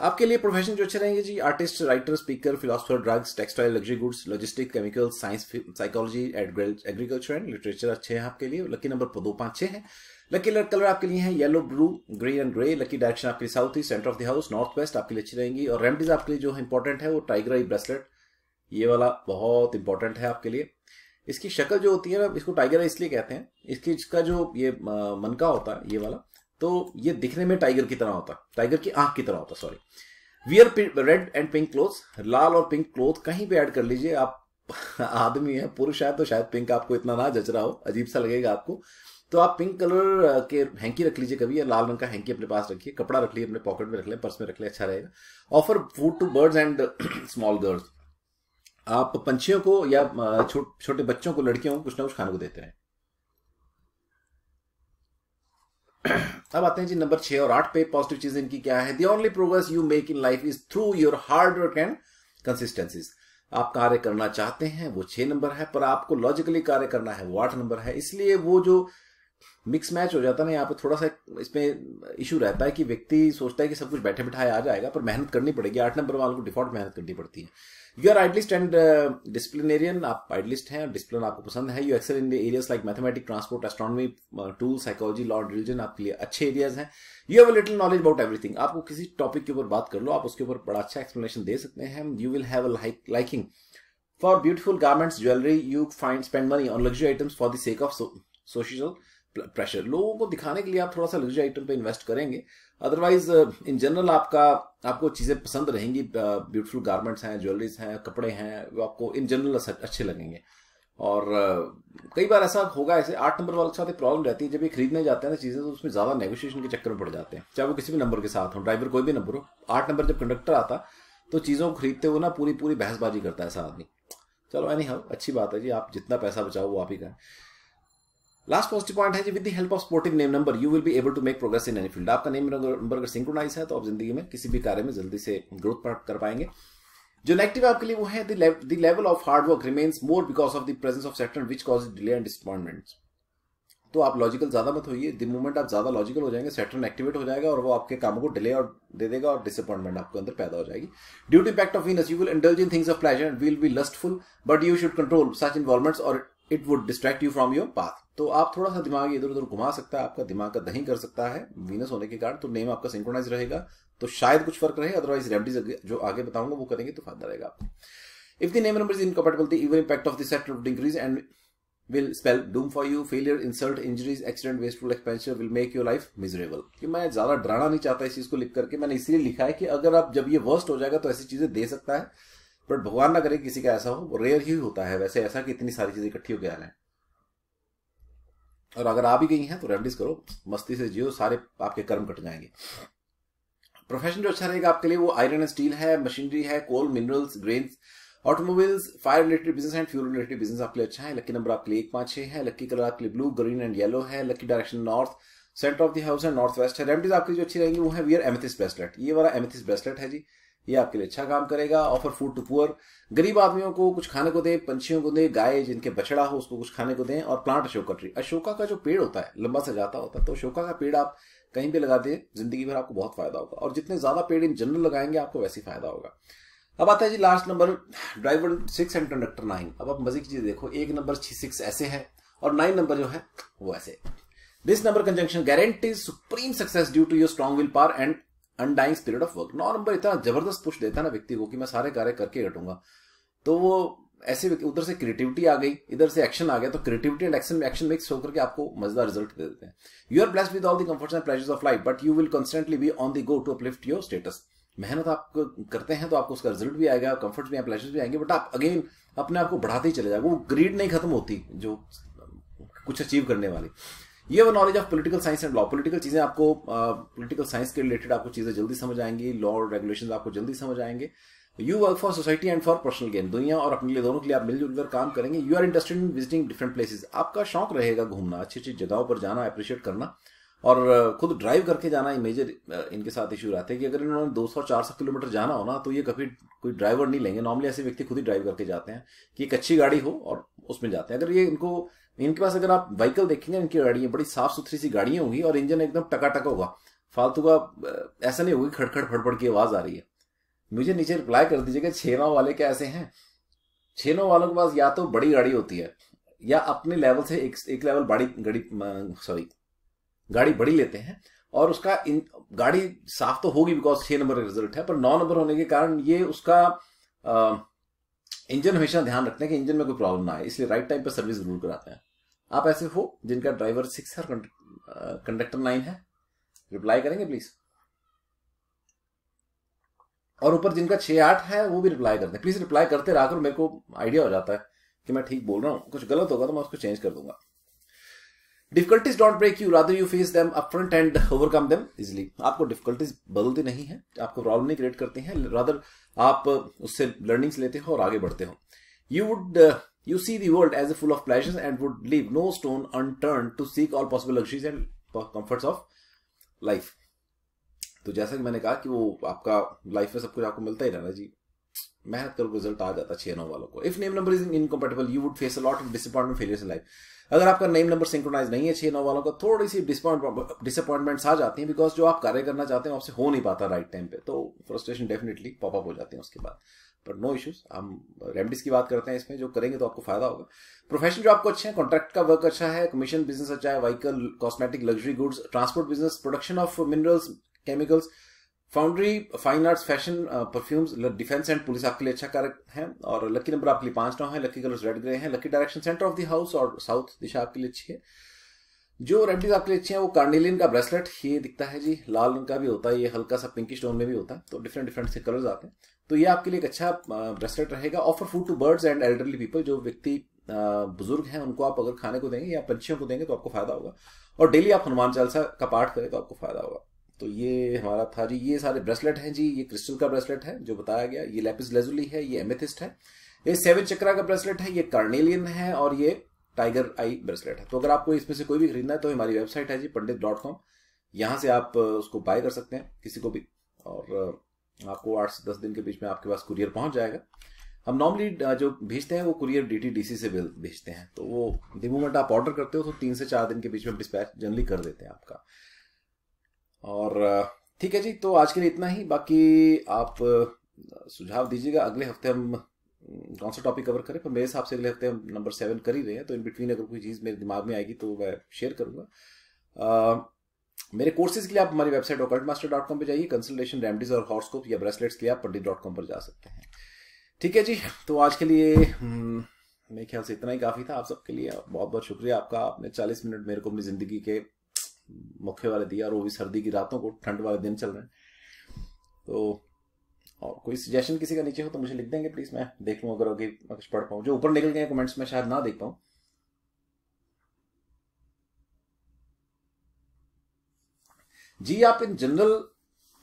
आपके लिए प्रोफेशन जो अच्छे रहेंगे जी artist writer speaker philosopher drugs textile luxury goods logistic chemical science psychology agriculture and literature अच्छे हैं आपके लिए लकी नंबर दो पांच छे है लकी कलर आपके लिए है yellow blue green and grey lucky direction आपके south east centre of the house north west आपके लिए अच्छी रहेंगी और रेमडीज आपके लिए जो इंपॉर्टेंट है वो टाइगर आई ब्रेसलेट ये वाला बहुत इंपॉर्टेंट है आपके लिए इसकी शक्ल जो होती है ना इसको टाइगर आई इसलिए कहते हैं इसकी इसका जो ये मनका होता है ये वाला तो ये दिखने में टाइगर की तरह होता टाइगर की आंख की तरह होता sorry wear red and pink cloth लाल और पिंक क्लोथ कहीं भी ऐड कर लीजिए आप [laughs] आदमी है पुरुष है तो शायद पिंक आपको इतना ना जच रहा हो अजीब सा लगेगा आपको तो आप पिंक कलर के हैंकी रख लीजिए कभी या लाल रंग का हैंकी अपने पास रखिए कपड़ा रख लिए अपने पॉकेट में रख लें पर्स में रख लें अच्छा रहेगा offer food to birds and small girls आप पंछियों को या छोटे बच्चों को लड़कियों को कुछ ना कुछ खाने को देते हैं [clears throat] अब आते हैं जी नंबर छह और आठ पे पॉजिटिव चीज इनकी क्या है the only progress you make in life is through your hard work and consistencies आप कार्य करना चाहते हैं वो छह नंबर है पर आपको लॉजिकली कार्य करना है वो आठ नंबर है इसलिए वो जो मिक्स मैच हो जाता है ना यहाँ पे थोड़ा सा इसमें इशू रहता है कि व्यक्ति सोचता है कि सब कुछ बैठे बैठाए आ जाएगा पर मेहनत करनी पड़ेगी आठ नंबर वालों को डिफॉल्ट मेहनत करनी पड़ती है you are idealist and disciplinarian आप आइडलिस्ट हैं डिसिप्लिन आपको पसंद है you excel in the areas like mathematic transport astronomy tool psychology law religion आपके लिए अच्छे एरियाज हैं you have a little knowledge about everything आपको किसी टॉपिक के ऊपर बात कर लो आप उसके ऊपर बड़ा अच्छा एक्सप्लेनेशन दे सकते हैं you will have a liking for beautiful garments jewellery you find spend money on luxury items for the sake of social pressure लोगों को दिखाने के लिए आप थोड़ा सा लग्जरी आइटम पे इन्वेस्ट करेंगे अदरवाइज इन जनरल आपका आपको चीज़ें पसंद रहेंगी ब्यूटीफुल uh, गारमेंट्स हैं ज्वेलरीज हैं कपड़े हैं वो आपको इन जनरल अच्छे लगेंगे और uh, कई बार ऐसा होगा ऐसे आठ नंबर वाले साथ एक प्रॉब्लम रहती है जब ये खरीदने जाते हैं तो चीज़ें तो उसमें ज़्यादा नेगोशिएशन के चक्कर में पड़ जाते हैं चाहे वो किसी भी नंबर के साथ हो ड्राइवर कोई भी नंबर हो आठ नंबर जब कंडक्टर आता तो चीज़ों को खरीदते हुए ना पूरी पूरी बहसबाजी करता है ऐसा आदमी चलो एनी हाउ अच्छी बात है जी आप जितना पैसा बचाओ वो आप ही करें लास्ट पॉजिटिव पॉइंट है कि with help of sportive name number you will be able to make progress in any field आपका नेम नंबर अगर सिंक्रोनाइज है तो आप जिंदगी में किसी भी कार्य में जल्दी से ग्रोथ प्राप्त कर पाएंगे जो नेगेटिव आपके लिए वो है the level of hard work remains more because of the presence of sector which cause delay and disappointment तो आप लॉजिकल ज्यादा मत होइए द मोमेंट आप ज्यादा लॉजिकल हो जाएंगे सेटर्न एक्टिवेट हो जाएगा और वो आपके काम को डिले और दे देगा और डिसअपॉइंटमेंट आपके अंदर पैदा हो जाएगी due to impact of Venus you will indulge in things of pleasure will be lustful but you should control such involvements और it would distract you from your path तो आप थोड़ा सा दिमाग इधर उधर घुमा सकता है आपका दिमाग का दही कर सकता है वीनस होने के कारण तो नेम आपका सिंक्रोनाइज रहेगा तो शायद कुछ फर्क रहे अदरवाइज रेमडीज जो आगे बताऊंगा वो करेंगे तो फायदा रहेगा आपको if the name number is incompatible even impact of the set degrees and will spell doom for you failure insult injuries accident wasteful expenditure will make your life miserable कि मैं ज्यादा डराना नहीं चाहता इस चीज को लिख करके मैंने इसलिए लिखा है कि अगर आप जब ये वर्स्ट हो जाएगा तो ऐसी चीजें दे सकता है बट भगवान ना करे किसी का ऐसा हो वो रेयर ही होता है वैसे ऐसा कि इतनी सारी चीजें इकट्ठी होकर आ जाए और अगर आ भी गई हैं तो रेमडीज करो मस्ती से जियो सारे आपके कर्म कट जाएंगे प्रोफेशन जो अच्छा रहेगा आपके लिए वो आयरन एंड स्टील है मशीनरी है coal minerals grain automobiles fire related business and fuel related business आपके लिए अच्छा है लकी नंबर आपके लिए एक पांच छह है लकी कलर आपके लिए ब्लू ग्रीन एंड येलो है lucky direction north centre of the house है नॉर्थ वेस्ट है रेमडीज आपकी जो अच्छी रहेंगी वो है वी आर ब्रेसलेट ये वाला एमथिस ब्रेसलेट है जी ये आपके लिए अच्छा काम करेगा ऑफर फूड टू पुअर गरीब आदमियों को कुछ खाने को दें पंछियों को दें गाय जिनके बछड़ा हो उसको कुछ खाने को दें और प्लांट अशोका ट्री अशोका का जो पेड़ होता है लंबा सा जाता होता है तो अशोका का पेड़ आप कहीं भी लगा दें जिंदगी भर आपको बहुत फायदा होगा और जितने ज्यादा पेड़ इन जनरल लगाएंगे आपको वैसे ही फायदा होगा अब आता है जी last number driver six and conductor nine अब आप मजे की चीज देखो एक नंबर सिक्स ऐसे है और नाइन नंबर जो है वो ऐसे this number conjunction guarantee supreme success due to your strong willpower and undying spirit of work norm पर इतना जबरदस्त पुश देता है ना व्यक्ति को कि मैं सारे कार्य करके हटूंगा तो वो ऐसे उधर से क्रिएटिविटी आ गई इधर से एक्शन आ गया तो creativity and action action mix होकर के आपको मजेदार रिजल्ट दे देते हैं you are blessed with all the comforts and pleasures of life but you will constantly be on the go to uplift your status मेहनत आप करते हैं तो आपको उसका रिजल्ट भी आएगा कंफर्ट्स भी प्लेजर्स भी आएंगे बट आप अगेन अपने आप को बढ़ाते ही चले जाएगा वो ग्रीड नहीं खत्म होती जो कुछ अचीव करने वाली ये वो knowledge of political science and law political चीज़ें आपको पॉलिटिकल साइंस के रिलेटेड आपको चीज़ें जल्दी समझ आएंगी लॉ और रेगुलेशन आपको जल्दी समझ आएंगे you work for society and for personal gain दुनिया और अपने लिए दोनों के लिए आप मिलजुल कर काम करेंगे you are interested in visiting different places आपका शौक रहेगा घूमना अच्छी अच्छी जगहों पर जाना अप्रिशिएट करना और खुद ड्राइव करके जाना ये मेजर इनके साथ इशू रहते हैं कि अगर इन्होंने 200-400 किलोमीटर जाना हो ना तो ये कभी कोई ड्राइवर नहीं लेंगे नॉर्मली ऐसे व्यक्ति खुद ही ड्राइव करके जाते हैं कि एक अच्छी गाड़ी हो और उसमें जाते हैं अगर ये इनको इनके पास अगर आप व्हीकल देखेंगे इनकी गाड़ियाँ बड़ी साफ सुथरी सी गाड़ियाँ होंगी और इंजन एकदम टका टका होगा फालतू का ऐसा नहीं होगी खड़खड़ फड़फड़ की आवाज़ आ रही है मुझे नीचे रिप्लाई कर दीजिएगा छेना वाले क्या ऐसे हैं नौ वालों के पास या तो बड़ी गाड़ी होती है या अपने लेवल से एक, एक लेवल बड़ी गाड़ी सॉरी गाड़ी बड़ी लेते हैं और उसका इन गाड़ी साफ तो होगी बिकॉज छः नंबर का रिजल्ट है पर नौ नंबर होने के कारण ये उसका आ, इंजन हमेशा ध्यान रखते हैं कि इंजन में कोई प्रॉब्लम ना आए इसलिए राइट टाइम पर सर्विस जरूर कराते हैं आप ऐसे हो जिनका ड्राइवर सिक्स है और कंडक्टर नाइन है रिप्लाई करेंगे प्लीज और ऊपर जिनका छः आठ है वो भी रिप्लाई करते हैं प्लीज रिप्लाई करते रहकर मेरे को आइडिया हो जाता है कि मैं ठीक बोल रहा हूँ कुछ गलत होगा तो मैं उसको चेंज कर दूंगा difficulties don't break you rather you face them upfront and overcome them easily आपको डिफिकल्टीज बदलती नहीं है आपको प्रॉब्लम नहीं क्रिएट करती हैं रादर आप uh, उससे लर्निंग्स लेते हो और आगे बढ़ते हो you would you see the world as a full of pleasures and would leave no stone unturned to seek all possible luxuries and comforts of life तो जैसा कि मैंने कहा कि वो आपका लाइफ में सब कुछ आपको मिलता ही रहना जी मेहनत करो रिजल्ट आ जाता छह नौ वालों को if name number is incompatible you would face a lot of disappointment failures in life अगर आपका नेम नंबर सिंक्रोनाइज नहीं है छह नौ वालों का थोड़ी सी डिसअपॉइंट डिसअपॉइंटमेंट्स आ जाती हैं बिकॉज जो आप कार्य करना चाहते हैं आपसे हो नहीं पाता राइट टाइम पे तो फ्रस्ट्रेशन डेफिनेटली पॉपअप हो जाते हैं उसके बाद बट नो इश्यूज हम रेमडीज की बात करते हैं इसमें जो करेंगे तो आपको फायदा होगा प्रोफेशन जो आपको अच्छे हैं कॉन्ट्रैक्ट का वर्क अच्छा है कमीशन बिजनेस अच्छा है vehicle cosmetic luxury goods transport business production of minerals chemicals foundry fine arts fashion perfumes defence and police आपके लिए अच्छा कारक है और लकी नंबर आपके लिए पांच नौ है लकी कलर्स रेड ग्रे हैं lucky direction centre of the house और साउथ दिशा आपके लिए अच्छी है जो रेमडीज आपके लिए अच्छे हैं वो कार्नेलियन का ब्रेसलेट ये दिखता है जी लाल रंग का भी होता है ये हल्का सा पिंकी स्टोन में भी होता है तो डिफरेंट डिफरेंट से कलर्स आते हैं तो ये आपके लिए एक अच्छा ब्रेसलेट uh, रहेगा offer food to birds and elderly people जो व्यक्ति uh, बुजुर्ग हैं उनको आप अगर खाने को देंगे या पंछियों को देंगे तो आपको फायदा होगा और डेली आप हनुमान चालसा का पाठ करें तो आपको फायदा होगा तो ये हमारा था जी ये सारे ब्रेसलेट हैं जी ये क्रिस्टल का ब्रेसलेट है जो बताया गया ये लेपिस लेजुली है ये एमेथिस्ट है ये सेवन चक्रा का ब्रेसलेट है ये कार्नेलियन है और ये टाइगर आई ब्रेसलेट है तो अगर आपको इसमें से कोई भी खरीदना है तो हमारी वेबसाइट है जी पंडित डॉट कॉम यहाँ से आप उसको बाय कर सकते हैं किसी को भी और आपको आठ से दस दिन के बीच में आपके पास कुरियर पहुंच जाएगा हम नॉर्मली जो भेजते हैं वो कुरियर डी डीसी से भेजते हैं तो वो दिमोमेंट आप ऑर्डर करते हो तो तीन से चार दिन के बीच में डिस्पैच जनरली कर देते हैं आपका और ठीक है जी तो आज के लिए इतना ही बाकी आप सुझाव दीजिएगा अगले हफ्ते हम कौन सा टॉपिक कवर करें पर मेरे हिसाब से अगले हफ्ते हम नंबर सेवन कर ही रहे हैं तो इन बिटवीन अगर कोई चीज़ मेरे दिमाग में आएगी तो मैं शेयर करूंगा मेरे कोर्सेज के लिए आप हमारी website occult master dot com पर जाइए कंसल्टेशन रेमडीज और हॉर्स्कोप या ब्रेसलेट्स के लिए आप पंडित डॉट कॉम पर जा सकते हैं ठीक है जी तो आज के लिए मेरे ख्याल से इतना ही काफ़ी था आप सबके लिए बहुत बहुत शुक्रिया आपका आपने चालीस मिनट मेरे को अपनी ज़िंदगी के मक्खे वाले दिया और वो भी सर्दी की रातों को ठंड वाले दिन चल रहे हैं तो और कोई सजेशन किसी का नीचे हो तो मुझे लिख देंगे प्लीज मैं देख लूँ अगर अगर कुछ पढ़ पाऊँ जो ऊपर निकल गए कमेंट्स में शायद ना देख पाऊँ जी आप इन जनरल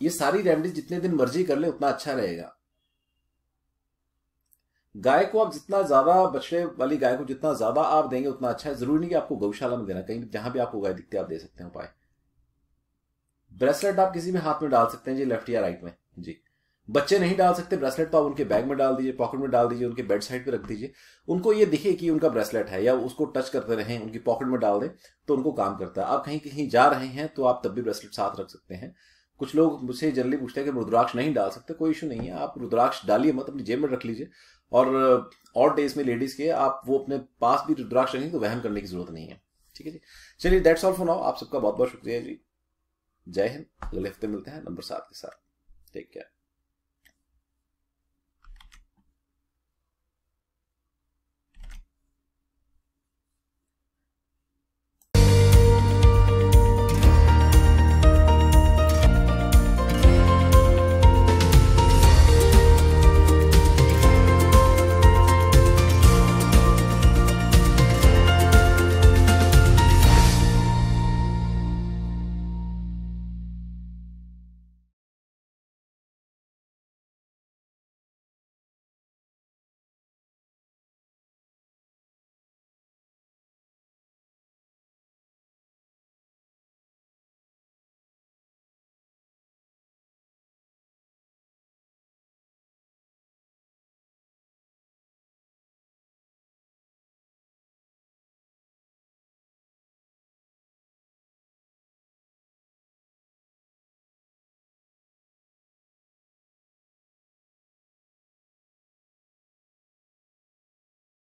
ये सारी रेमेडीज जितने दिन मर्जी कर ले उतना अच्छा रहेगा गाय को आप जितना ज्यादा बछड़े वाली गाय को जितना ज्यादा आप देंगे उतना अच्छा है जरूरी नहीं कि आपको गौशाला में देना कहीं जहां भी आपको गाय दिखती है आप दे सकते हैं उपाय ब्रेसलेट आप किसी भी हाथ में डाल सकते हैं जी लेफ्ट या राइट में जी बच्चे नहीं डाल सकते ब्रेसलेट तो आप उनके बैग में डाल दीजिए पॉकेट में डाल दीजिए उनके बेड साइड पर रख दीजिए उनको ये दिखे कि उनका ब्रेसलेट है या उसको टच करते रहें उनकी पॉकेट में डाल दें तो उनको काम करता है आप कहीं कहीं जा रहे हैं तो आप तब भी ब्रेसलेट साथ रख सकते हैं कुछ लोग मुझसे जनरली पूछते हैं कि रुद्राक्ष नहीं डाल सकते कोई इशू नहीं है आप रुद्राक्ष डालिए मत अपनी जेब में रख लीजिए और और डेज में लेडीज के आप वो अपने पास भी रुद्राक्ष रखेंगे तो वहम करने की जरूरत नहीं है ठीक है जी चलिए दैट्स ऑल फॉर नाउ आप सबका बहुत बहुत शुक्रिया जी जय हिंद अगले हफ्ते मिलते हैं नंबर सात के साथ टेक केयर